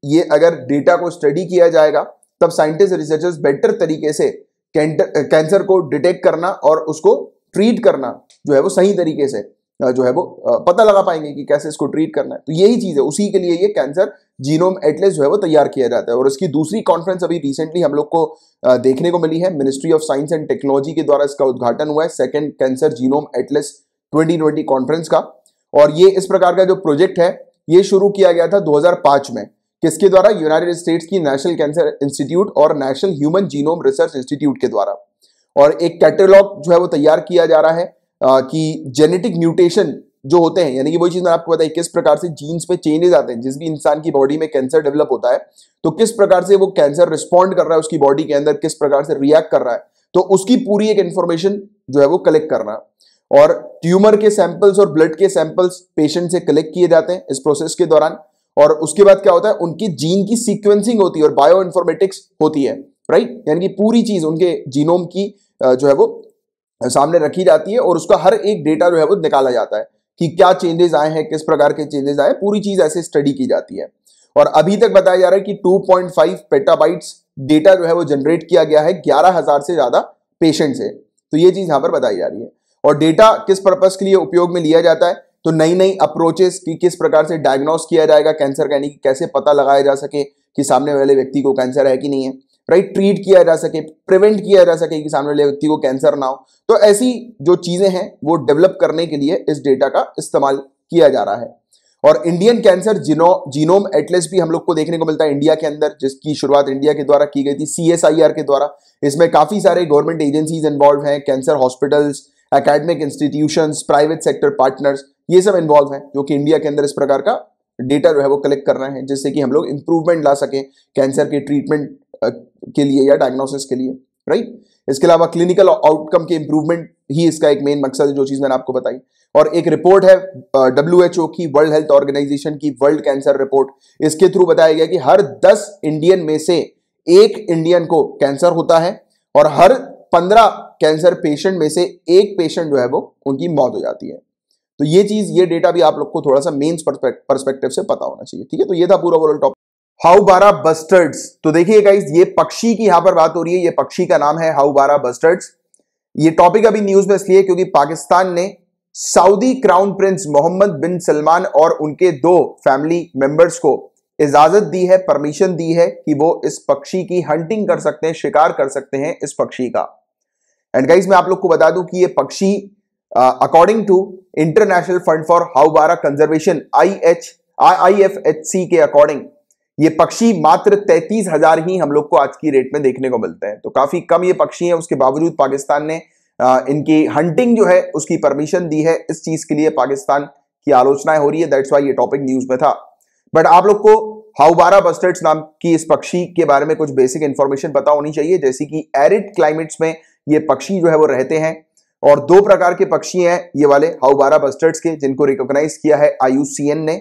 ये अगर डेटा को स्टडी किया जाएगा तब साइंटिस्ट रिसर्चर्स बेटर तरीके से कैंसर को डिटेक्ट करना और उसको ट्रीट करना जो है वो सही तरीके से जो है वो पता लगा पाएंगे कि कैसे इसको ट्रीट करना है तो यही चीज़ है उसी के लिए ये कैंसर जीनोम एटलेस जो है वो तैयार किया जाता है और इसकी दूसरी कॉन्फ्रेंस अभी रिसेंटली हम लोग को देखने को मिली है ministry of science and technology के द्वारा इसका उद्घाटन हुआ है second cancer genome atlas 2020 conference का और ये इस प्रकार का जो प्रोजेक्ट है ये शुरू किया गया था 2005 में किसके द्वारा यूनाइटेड स्टेट्स की नेशनल कैंसर इंस्टीट्यूट और National Human Genome Research Institute के द्वारा और एक कैटेलॉग जो है वो तैयार किया जा रहा है कि जेनेटिक म्यूटेशन जो होते हैं यानी कि वही चीज मैंने आपको बताई किस प्रकार से जीन्स पे चेंजेस आते हैं जिस भी इंसान की बॉडी में कैंसर डेवलप होता है तो किस प्रकार से वो कैंसर रिस्पॉन्ड कर रहा है उसकी बॉडी के अंदर किस प्रकार से रिएक्ट कर रहा है तो उसकी पूरी एक इंफॉर्मेशन जो है वो कलेक्ट करना और ट्यूमर के सैंपल्स और ब्लड के सैंपल्स पेशेंट से कलेक्ट किए जाते हैं इस प्रोसेस के दौरान और उसके बाद क्या होता है उनकी जीन की सीक्वेंसिंग होती है और बायो इन्फॉर्मेटिक्स होती है राइट यानी कि पूरी चीज उनके जीनोम की जो है वो सामने रखी जाती है और उसका हर एक डेटा जो है वो निकाला जाता है कि क्या चेंजेस आए हैं किस प्रकार के चेंजेस आए पूरी चीज ऐसे स्टडी की जाती है और अभी तक बताया जा रहा है कि 2.5 पेटाबाइट्स डेटा जो है वो जनरेट किया गया है ग्यारह से ज्यादा पेशेंट से तो ये चीज यहां पर बताई जा रही है और डेटा किस पर्पज के लिए उपयोग में लिया जाता है तो नई नई अप्रोचेस की किस प्रकार से डायग्नोस किया जाएगा कैंसर का यानी कि कैसे पता लगाया जा सके कि सामने वाले व्यक्ति को कैंसर है कि नहीं है राइट ट्रीट किया जा सके प्रिवेंट किया जा सके कि सामने वाले व्यक्ति को कैंसर ना हो तो ऐसी जो चीज़ें हैं वो डेवलप करने के लिए इस डेटा का इस्तेमाल किया जा रहा है और Indian cancer geno genome atlas भी हम लोग को देखने को मिलता है इंडिया के अंदर जिसकी शुरुआत इंडिया के द्वारा की गई थी सी के द्वारा इसमें काफ़ी सारे गवर्नमेंट एजेंसीज इन्वॉल्व हैं cancer hospitals academic institution private sector partners ये सब इन्वॉल्व हैं जो कि इंडिया के अंदर इस प्रकार का डेटा जो है वो कलेक्ट कर रहे हैं जिससे कि हम लोग इंप्रूवमेंट ला सकें कैंसर के ट्रीटमेंट के लिए या डायग्नोसिस के लिए राइट इसके अलावा क्लिनिकल आउटकम के इंप्रूवमेंट ही इसका एक मेन मकसद है जो चीज़ मैंने आपको बताई और एक रिपोर्ट है डब्ल्यू एच ओ की वर्ल्ड हेल्थ ऑर्गेनाइजेशन की वर्ल्ड कैंसर रिपोर्ट इसके थ्रू बताया गया कि हर दस इंडियन में से एक इंडियन को कैंसर होता है और हर पंद्रह कैंसर पेशेंट में से एक पेशेंट जो है वो उनकी मौत हो जाती है तो ये चीज ये डेटा भी आप लोग को थोड़ा सा मेन्स परस्पेक्टिव से पता होना चाहिए ठीक है तो ये था पूरा overall topic houbara bustards तो देखिए गाइज ये पक्षी की यहां पर बात हो रही है ये पक्षी का नाम है हाउ बारा बस्टर्ड्स ये टॉपिक अभी न्यूज में इसलिए क्योंकि पाकिस्तान ने Saudi crown prince Mohammed bin Salman और उनके दो फैमिली मेंबर्स को इजाजत दी है परमिशन दी है कि वो इस पक्षी की हंटिंग कर सकते हैं शिकार कर सकते हैं इस पक्षी का एंड गाइज मैं आप लोग को बता दूं कि ये पक्षी according to international fund for houbara conservation I H I F H C के अकॉर्डिंग ये पक्षी मात्र तैतीस हजार ही हम लोग को आज की रेट में देखने को मिलते हैं तो काफी कम ये पक्षी हैं उसके बावजूद पाकिस्तान ने आ, इनकी हंटिंग जो है उसकी परमिशन दी है इस चीज के लिए पाकिस्तान की आलोचनाएं हो रही है दैट्स वाई ये टॉपिक न्यूज में था बट आप लोग को हाउबारा बस्टर्ड्स नाम की इस पक्षी के बारे में कुछ बेसिक इन्फॉर्मेशन पता होनी चाहिए जैसे कि एरिड क्लाइमेट्स में ये पक्षी जो है वो रहते हैं और दो प्रकार के पक्षी हैं ये वाले हाउबारा बस्टर्ड्स के जिनको रिकॉग्नाइज किया है आयुसीएन ने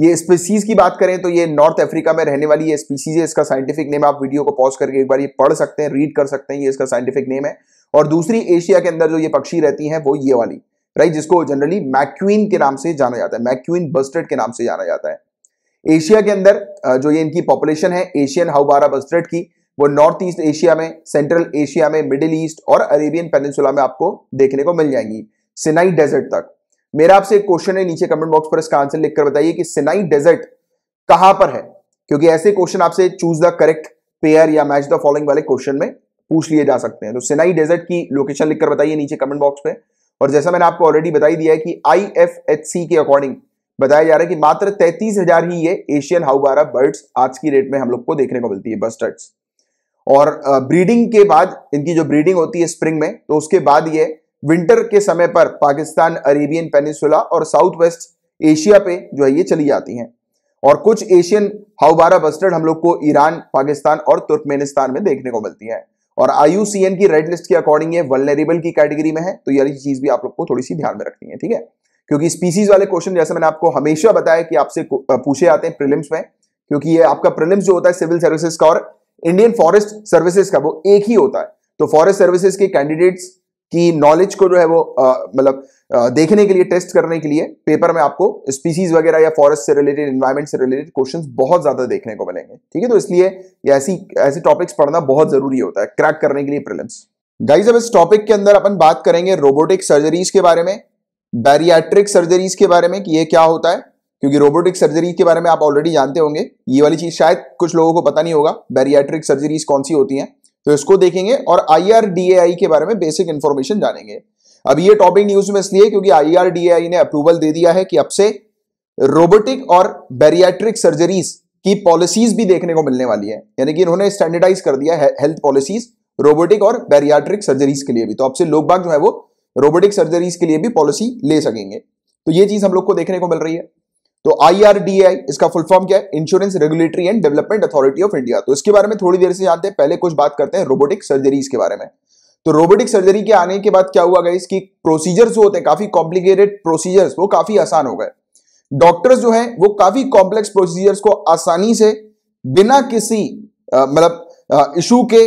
ये स्पीसीज की बात करें तो ये नॉर्थ अफ्रीका में रहने वाली ये स्पीसीज है इसका साइंटिफिक नेम आप वीडियो को पॉज करके एक बार ये पढ़ सकते हैं रीड कर सकते हैं ये इसका साइंटिफिक नेम है और दूसरी एशिया के अंदर जो ये पक्षी रहती हैं वो ये वाली राइट जिसको जनरली मैक्यून के नाम से जाना जाता है मैक्यून बस्टर्ड के नाम से जाना जाता है एशिया के अंदर जो ये इनकी पॉपुलेशन है एशियन हाउबारा बस्टर्ड की वो नॉर्थ ईस्ट एशिया में सेंट्रल एशिया में मिडिल ईस्ट और अरेबियन पेनिसुला में आपको देखने को मिल जाएंगी सिनाई डेजर्ट तक मेरा आपसे एक क्वेश्चन है नीचे कमेंट बॉक्स पर इसका आंसर लिखकर बताइए कि सिनाई डेजर्ट कहां पर है क्योंकि ऐसे क्वेश्चन आपसे चूज द करेक्ट पेयर या मैच द फॉलोइंग वाले क्वेश्चन में पूछ लिए जा सकते हैं तो सिनाई डेजर्ट की लोकेशन लिखकर बताइए नीचे कमेंट बॉक्स में और जैसा मैंने आपको ऑलरेडी बताई दिया है कि आई के अकॉर्डिंग बताया जा रहा है कि मात्र तैतीस ही ये एशियन हाउबारा बर्ड्स आज की रेट में हम लोग को देखने को मिलती है बस्टर्ड्स और ब्रीडिंग के बाद इनकी जो ब्रीडिंग होती है स्प्रिंग में तो उसके बाद ये विंटर के समय पर पाकिस्तान अरेबियन पेनिसुला और साउथ वेस्ट एशिया पे जो है ये चली जाती हैं और कुछ एशियन हाउबारा बस्टर्ड हम लोग को ईरान पाकिस्तान और तुर्कमेनिस्तान में देखने को मिलती है और आईयूसीएन की रेड लिस्ट के अकॉर्डिंग ये वलनरेबल की कैटेगरी में है तो यही चीज भी आप लोग को थोड़ी सी ध्यान में रखनी है ठीक है क्योंकि स्पीसीज वाले क्वेश्चन जैसे मैंने आपको हमेशा बताया कि आपसे पूछे आते हैं प्रिलिम्स में क्योंकि ये आपका प्रिलिम्स जो होता है सिविल सर्विसेज का और इंडियन फॉरेस्ट सर्विसेज का वो एक ही होता है तो फॉरेस्ट सर्विसेज के कैंडिडेट्स की नॉलेज को जो है वो मतलब देखने के लिए टेस्ट करने के लिए पेपर में आपको स्पीसीज वगैरह या फॉरेस्ट से रिलेटेड इन्वायरमेंट से रिलेटेड क्वेश्चंस बहुत ज्यादा देखने को मिलेंगे ठीक है तो इसलिए ऐसी ऐसे टॉपिक्स पढ़ना बहुत जरूरी होता है क्रैक करने के लिए प्रिलिम्स गाइज अब इस टॉपिक के अंदर अपन बात करेंगे रोबोटिक सर्जरीज के बारे में बैरियाट्रिक सर्जरीज के बारे में कि ये क्या होता है क्योंकि रोबोटिक सर्जरी के बारे में आप ऑलरेडी जानते होंगे ये वाली चीज़ शायद कुछ लोगों को पता नहीं होगा बैरियाट्रिक सर्जरीज कौन सी होती हैं तो इसको देखेंगे और आई के बारे में बेसिक इन्फॉर्मेशन जानेंगे अब ये टॉपिक न्यूज में इसलिए क्योंकि आई ने अप्रूवल दे दिया है कि अब से रोबोटिक और बैरियाट्रिक सर्जरीज की पॉलिसीज भी देखने को मिलने वाली है यानी कि इन्होंने स्टैंडर्डाइज कर दिया है हेल्थ पॉलिसीज रोबोटिक और बैरियाट्रिक सर्जरीज के लिए भी तो अब से लोग बाग जो है वो रोबोटिक सर्जरीज के लिए भी पॉलिसी ले सकेंगे तो ये चीज हम लोग को देखने को मिल रही है तो आईआरडीआई इसका फुल फॉर्म क्या है insurance regulatory and development authority of India तो इसके बारे में थोड़ी देर से जानते हैं पहले कुछ बात करते हैं रोबोटिक सर्जरीज के बारे में तो रोबोटिक सर्जरी के आने के बाद क्या हुआ गया इसकी प्रोसीजर्स होते हैं काफी कॉम्प्लिकेटेड प्रोसीजर्स वो काफी आसान हो गए डॉक्टर्स जो हैं वो काफी कॉम्प्लेक्स प्रोसीजर्स को आसानी से बिना किसी मतलब इशू के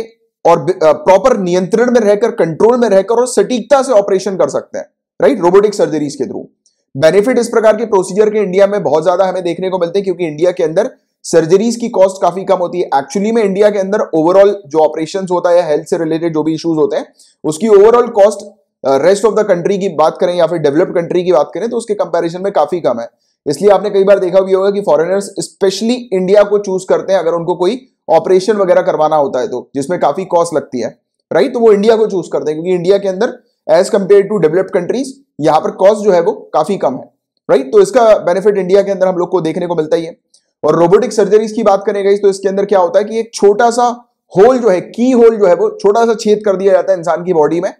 और प्रॉपर नियंत्रण में रहकर कंट्रोल में रहकर और सटीकता से ऑपरेशन कर सकते हैं राइट रोबोटिक सर्जरीज के थ्रू बेनिफिट इस प्रकार के प्रोसीजर के इंडिया में बहुत ज्यादा हमें देखने को मिलते हैं क्योंकि इंडिया के अंदर सर्जरीज की कॉस्ट काफी कम होती है एक्चुअली में इंडिया के अंदर ओवरऑल जो ऑपरेशन होता है हेल्थ से रिलेटेड जो भी इश्यूज होते हैं उसकी overall cost rest of the country की बात करें या फिर डेवलप्ड कंट्री की बात करें तो उसके कंपेरिजन में काफी कम है इसलिए आपने कई बार देखा भी होगा कि फॉरेनर्स स्पेशली इंडिया को चूज करते हैं अगर उनको कोई ऑपरेशन वगैरह करवाना होता है तो जिसमें काफी कॉस्ट लगती है राइट तो वो इंडिया को चूज करते हैं क्योंकि इंडिया के अंदर as compare to developed countries यहाँ पर कॉस्ट जो है वो काफी कम है राइट तो इसका बेनिफिट इंडिया के अंदर हम लोग को देखने को मिलता ही है और रोबोटिक सर्जरीज की बात करें गई तो इसके अंदर क्या होता है कि एक छोटा सा होल जो है की होल जो है वो छोटा सा छेद कर दिया जाता है इंसान की बॉडी में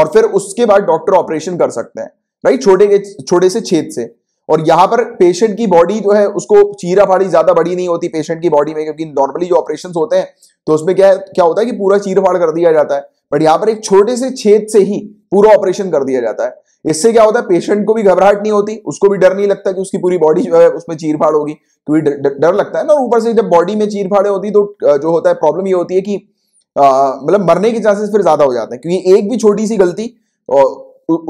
और फिर उसके बाद डॉक्टर ऑपरेशन कर सकते हैं राइट छोटे के छोटे से छेद से और यहाँ पर पेशेंट की बॉडी जो है उसको चीरा फाड़ी ज्यादा बड़ी नहीं होती पेशेंट की बॉडी में क्योंकि नॉर्मली जो ऑपरेशन होते हैं तो उसमें क्या क्या होता है कि पूरा चीरा फाड़ कर दिया जाता है बट यहाँ पर एक छोटे से छेद से ही पूरा ऑपरेशन कर दिया जाता है इससे क्या होता है पेशेंट को भी घबराहट नहीं होती उसको भी डर नहीं लगता कि उसकी पूरी बॉडी जो है उसमें चीरफाड़ होगी क्योंकि डर लगता है ना ऊपर से जब बॉडी में चीरफाड़े होती तो जो होता है प्रॉब्लम ये होती है कि मतलब मरने के चांसेस फिर ज्यादा हो जाते हैं क्योंकि एक भी छोटी सी गलती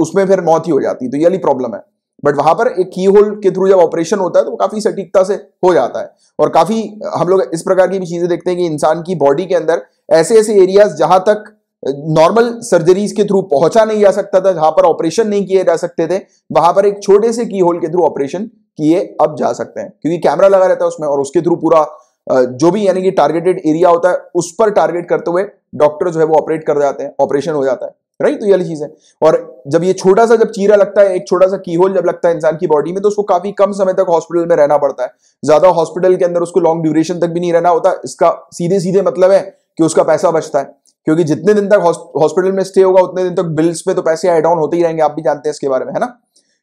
उसमें फिर मौत ही हो जाती है तो ये वाली प्रॉब्लम है बट वहां पर एक की होल के थ्रू जब ऑपरेशन होता है तो काफी सटीकता से हो जाता है और काफी हम लोग इस प्रकार की भी चीजें देखते हैं कि इंसान की बॉडी के अंदर ऐसे ऐसे एरियाज जहां तक नॉर्मल सर्जरीज के थ्रू पहुंचा नहीं जा सकता था जहां पर ऑपरेशन नहीं किए जा सकते थे वहां पर एक छोटे से की होल के थ्रू ऑपरेशन किए अब जा सकते हैं क्योंकि कैमरा लगा रहता है उसमें और उसके थ्रू पूरा जो भी यानी कि टारगेटेड एरिया होता है उस पर टारगेट करते हुए डॉक्टर जो है वो ऑपरेट कर जाते हैं ऑपरेशन हो जाता है राइट तो ये चीज है और जब ये छोटा सा जब चीरा लगता है एक छोटा सा की होल जब लगता है इंसान की बॉडी में तो उसको काफी कम समय तक हॉस्पिटल में रहना पड़ता है ज्यादा हॉस्पिटल के अंदर उसको लॉन्ग ड्यूरेशन तक भी नहीं रहना होता इसका सीधे सीधे मतलब है कि उसका पैसा बचता है क्योंकि जितने दिन तक हॉस्पिटल में स्टे होगा उतने दिन तक बिल्स पे तो पैसे एड ऑन होते ही रहेंगे आप भी जानते हैं इसके बारे में है ना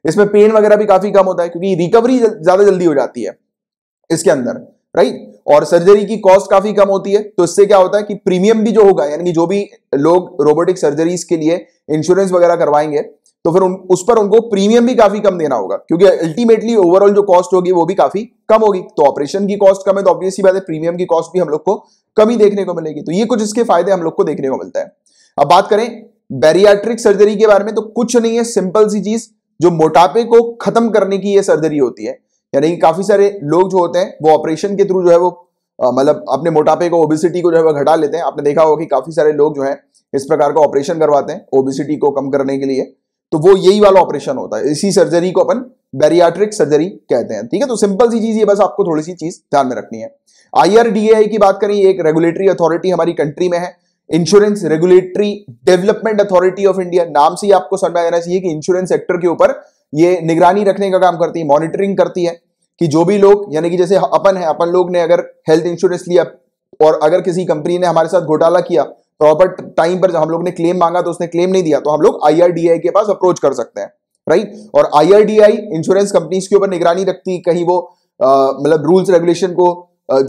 इसमें पेन वगैरह भी काफी कम होता है क्योंकि रिकवरी ज्यादा जल्दी हो जाती है इसके अंदर राइट और सर्जरी की कॉस्ट काफी कम होती है तो इससे क्या होता है कि प्रीमियम भी जो होगा यानी कि जो भी लोग रोबोटिक सर्जरीज के लिए इंश्योरेंस वगैरह करवाएंगे तो फिर उन, उस पर उनको प्रीमियम भी काफी कम देना होगा क्योंकि अल्टीमेटली ओवरऑल जो कॉस्ट होगी वो भी काफी कम होगी तो ऑपरेशन की कॉस्ट कम है तो ऑब्वियसली बात है प्रीमियम की कॉस्ट भी हम लोग को कम ही देखने को मिलेगी तो ये कुछ इसके फायदे हम लोग को देखने को मिलता है अब बात करें बैरियाट्रिक सर्जरी के बारे में तो कुछ नहीं है सिंपल सी चीज जो मोटापे को खत्म करने की ये सर्जरी होती है यानी कि काफी सारे लोग जो होते हैं वो ऑपरेशन के थ्रू जो है वो मतलब अपने मोटापे को ओबिसिटी को जो है वो घटा लेते हैं आपने देखा होगा कि काफी सारे लोग जो है इस प्रकार का ऑपरेशन करवाते हैं ओबिसिटी को कम करने के लिए तो वो यही वाला ऑपरेशन होता है इसी सर्जरी को अपन बैरियाट्रिक सर्जरी कहते हैं ठीक है तो सिंपल सी चीज ये बस आपको थोड़ी सी चीज ध्यान में रखनी है आईआरडीएआई की बात करें एक रेगुलेटरी अथॉरिटी हमारी कंट्री में है insurance regulatory development authority of India नाम से ही आपको समझ में आना चाहिए कि इंश्योरेंस सेक्टर के ऊपर ये निगरानी रखने का काम करती है मॉनिटरिंग करती है कि जो भी लोग यानी कि जैसे अपन है अपन लोग ने अगर हेल्थ इंश्योरेंस लिया और अगर किसी कंपनी ने हमारे साथ घोटाला किया प्रॉपर टाइम पर हम लोग ने क्लेम मांगा तो उसने क्लेम नहीं दिया तो हम लोग आईआरडीआई के पास अप्रोच कर सकते हैं राइट और आईआरडीआई इंश्योरेंस कंपनीज के ऊपर निगरानी रखती कहीं वो मतलब रूल्स रेगुलेशन को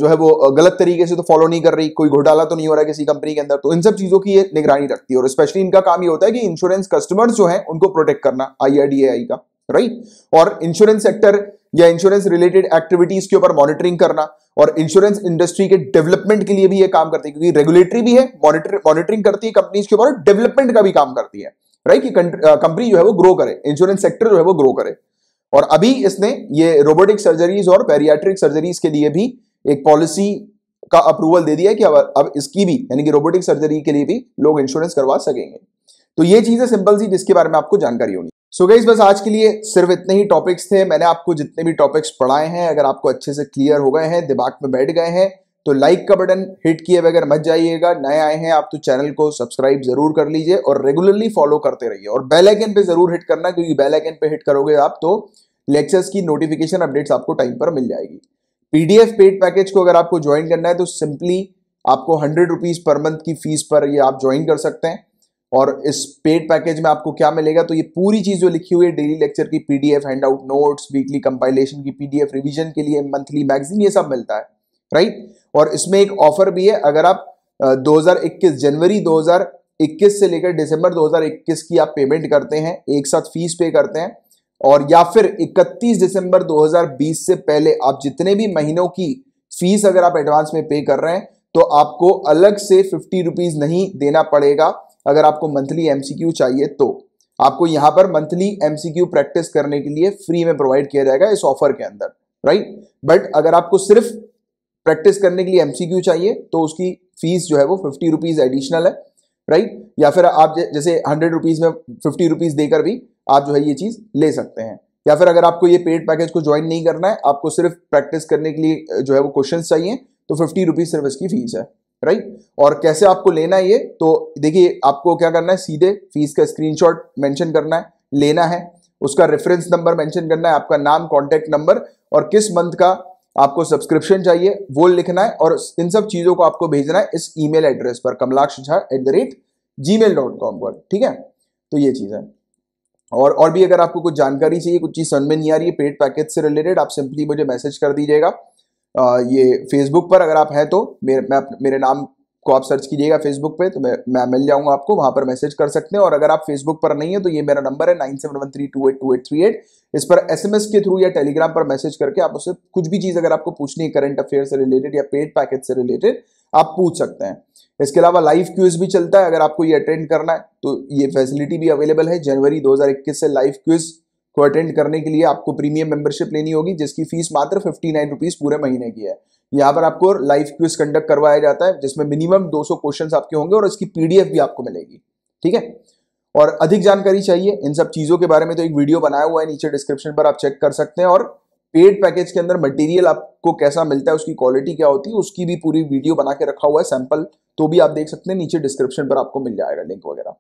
जो है वो गलत तरीके से तो फॉलो नहीं कर रही कोई घोटाला तो नहीं हो रहा किसी कंपनी के अंदर तो इन सब चीजों की ये निगरानी रखती है और स्पेशली इनका काम ये होता है कि इंश्योरेंस कस्टमर्स जो है उनको प्रोटेक्ट करना आई का राइट और इंश्योरेंस सेक्टर या इंश्योरेंस रिलेटेड एक्टिविटीज के ऊपर मॉनिटरिंग करना और इंश्योरेंस इंडस्ट्री के डेवलपमेंट के लिए भी ये काम करती है क्योंकि रेगुलेटरी भी है मॉनिटरिंग करती है कंपनीज के ऊपर डेवलपमेंट का भी काम करती है राइट की कंपनी जो है वो ग्रो करे इंश्योरेंस सेक्टर जो है वो ग्रो करे और अभी इसने ये रोबोटिक सर्जरीज और पेरियाट्रिक सर्जरीज के लिए भी एक पॉलिसी का अप्रूवल दे दिया है कि अब अब इसकी भी यानी कि रोबोटिक सर्जरी के लिए भी लोग इंश्योरेंस करवा सकेंगे तो ये चीजें सिंपल सी जिसके बारे में आपको जानकारी होनी सो so बस आज के लिए सिर्फ इतने ही टॉपिक्स थे मैंने आपको जितने भी टॉपिक्स पढ़ाए हैं अगर आपको अच्छे से क्लियर हो गए हैं दिमाग में बैठ गए हैं तो लाइक का बटन हिट किए बगैर मत जाइएगा नए आए हैं आप तो चैनल को सब्सक्राइब जरूर कर लीजिए और रेगुलरली फॉलो करते रहिए और बेल आइकन पे जरूर हिट करना क्योंकि बेल आइकन पे हिट करोगे आप तो लेक्चर्स की नोटिफिकेशन अपडेट्स आपको टाइम पर मिल जाएगी पीडीएफ पेड पैकेज को अगर आपको ज्वाइन करना है तो सिंपली आपको हंड्रेड रुपीज पर मंथ की फीस पर ये आप ज्वाइन कर सकते हैं और इस पेड पैकेज में आपको क्या मिलेगा तो ये पूरी चीज़ जो लिखी हुई है डेली लेक्चर की PDF handout note weekly compilation की पीडीएफ रिविजन के लिए मंथली मैगजीन ये सब मिलता है राइट और इसमें एक ऑफर भी है अगर आप 2021 जनवरी 2021 से लेकर दिसंबर 2021 की आप पेमेंट करते हैं एक साथ फीस पे करते हैं और या फिर 31 दिसंबर 2020 से पहले आप जितने भी महीनों की फीस अगर आप एडवांस में पे कर रहे हैं तो आपको अलग से फिफ्टी रुपीज नहीं देना पड़ेगा अगर आपको मंथली एमसीक्यू चाहिए तो आपको यहाँ पर मंथली एमसीक्यू प्रैक्टिस करने के लिए फ्री में प्रोवाइड किया जाएगा इस ऑफर के अंदर राइट बट अगर आपको सिर्फ प्रैक्टिस करने के लिए एमसीक्यू चाहिए तो उसकी फीस जो है वो फिफ्टी रुपीज एडिशनल है राइट या फिर आप जैसे हंड्रेड रुपीज में फिफ्टी रुपीज देकर भी आप जो है ये चीज ले सकते हैं या फिर अगर आपको ये पेड पैकेज को ज्वाइन नहीं करना है आपको सिर्फ प्रैक्टिस करने के लिए जो है वो क्वेश्चन चाहिए तो फिफ्टी रुपीज सिर्फ इसकी फीस है राइट और कैसे आपको लेना है ये तो देखिए आपको क्या करना है सीधे फीस का स्क्रीनशॉट मेंशन करना है लेना है उसका रेफरेंस नंबर मेंशन करना है आपका नाम कॉन्टेक्ट नंबर और किस मंथ का आपको सब्सक्रिप्शन चाहिए वो लिखना है और इन सब चीज़ों को आपको भेजना है इस ईमेल एड्रेस पर Kamalaksh Jha at the rate Gmail dot com पर ठीक है तो ये चीज़ है और और भी अगर आपको कुछ जानकारी चाहिए कुछ चीज़ समझ में नहीं आ रही है पेड पैकेज से रिलेटेड आप सिंपली मुझे मैसेज कर दीजिएगा ये फेसबुक पर अगर आप हैं तो मेरे मैं मेरे नाम को आप सर्च कीजिएगा फेसबुक पे तो मैं मैं मिल जाऊंगा आपको वहां पर मैसेज कर सकते हैं और अगर आप फेसबुक पर नहीं है तो ये मेरा नंबर है nine seven one three two eight two eight three eight इस पर एसएमएस के थ्रू या टेलीग्राम पर मैसेज करके आप उसे कुछ भी चीज़ अगर आपको पूछनी है करंट अफेयर से रिलेटेड या पेड पैकेज से रिलेटेड आप पूछ सकते हैं इसके अलावा लाइव क्यूज भी चलता है अगर आपको ये अटेंड करना है तो ये फैसिलिटी भी अवेलेबल है जनवरी 2021 से लाइव क्यूज को अटेंड करने के लिए आपको प्रीमियम मेंबरशिप लेनी होगी जिसकी फीस मात्र फिफ्टी नाइन रुपीज़ पूरे महीने की है यहाँ पर आपको लाइव क्विज कंडक्ट करवाया जाता है जिसमें मिनिमम 200 क्वेश्चन आपके होंगे और इसकी पीडीएफ भी आपको मिलेगी ठीक है और अधिक जानकारी चाहिए इन सब चीज़ों के बारे में तो एक वीडियो बनाया हुआ है नीचे डिस्क्रिप्शन पर आप चेक कर सकते हैं और पेड पैकेज के अंदर मटेरियल आपको कैसा मिलता है उसकी क्वालिटी क्या होती है उसकी भी पूरी वीडियो बना के रखा हुआ है सैंपल तो भी आप देख सकते हैं नीचे डिस्क्रिप्शन पर आपको मिल जाएगा लिंक वगैरह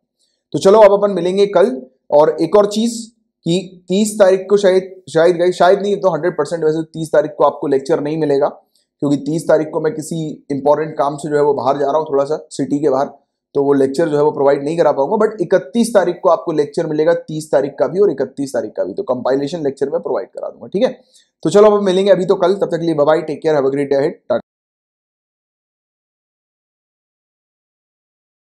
तो चलो आप अपन मिलेंगे कल और एक और चीज़ कि 30 तारीख को शायद शायद गई शायद नहीं तो 100 परसेंट वैसे 30 तारीख को आपको लेक्चर नहीं मिलेगा क्योंकि 30 तारीख को मैं किसी इंपॉर्टेंट काम से जो है वो बाहर जा रहा हूँ थोड़ा सा सिटी के बाहर तो वो लेक्चर जो है वो प्रोवाइड नहीं करा पाऊंगा बट इकतीस तारीख को आपको लेक्चर मिलेगा तीस तारीख का भी और इकतीस तारीख का भी तो कंपाइलेशन लेक्चर में प्रोवाइड करा दूंगा ठीक है तो चलो अब मिलेंगे अभी तो कल तब तक लिए bye take care have a great day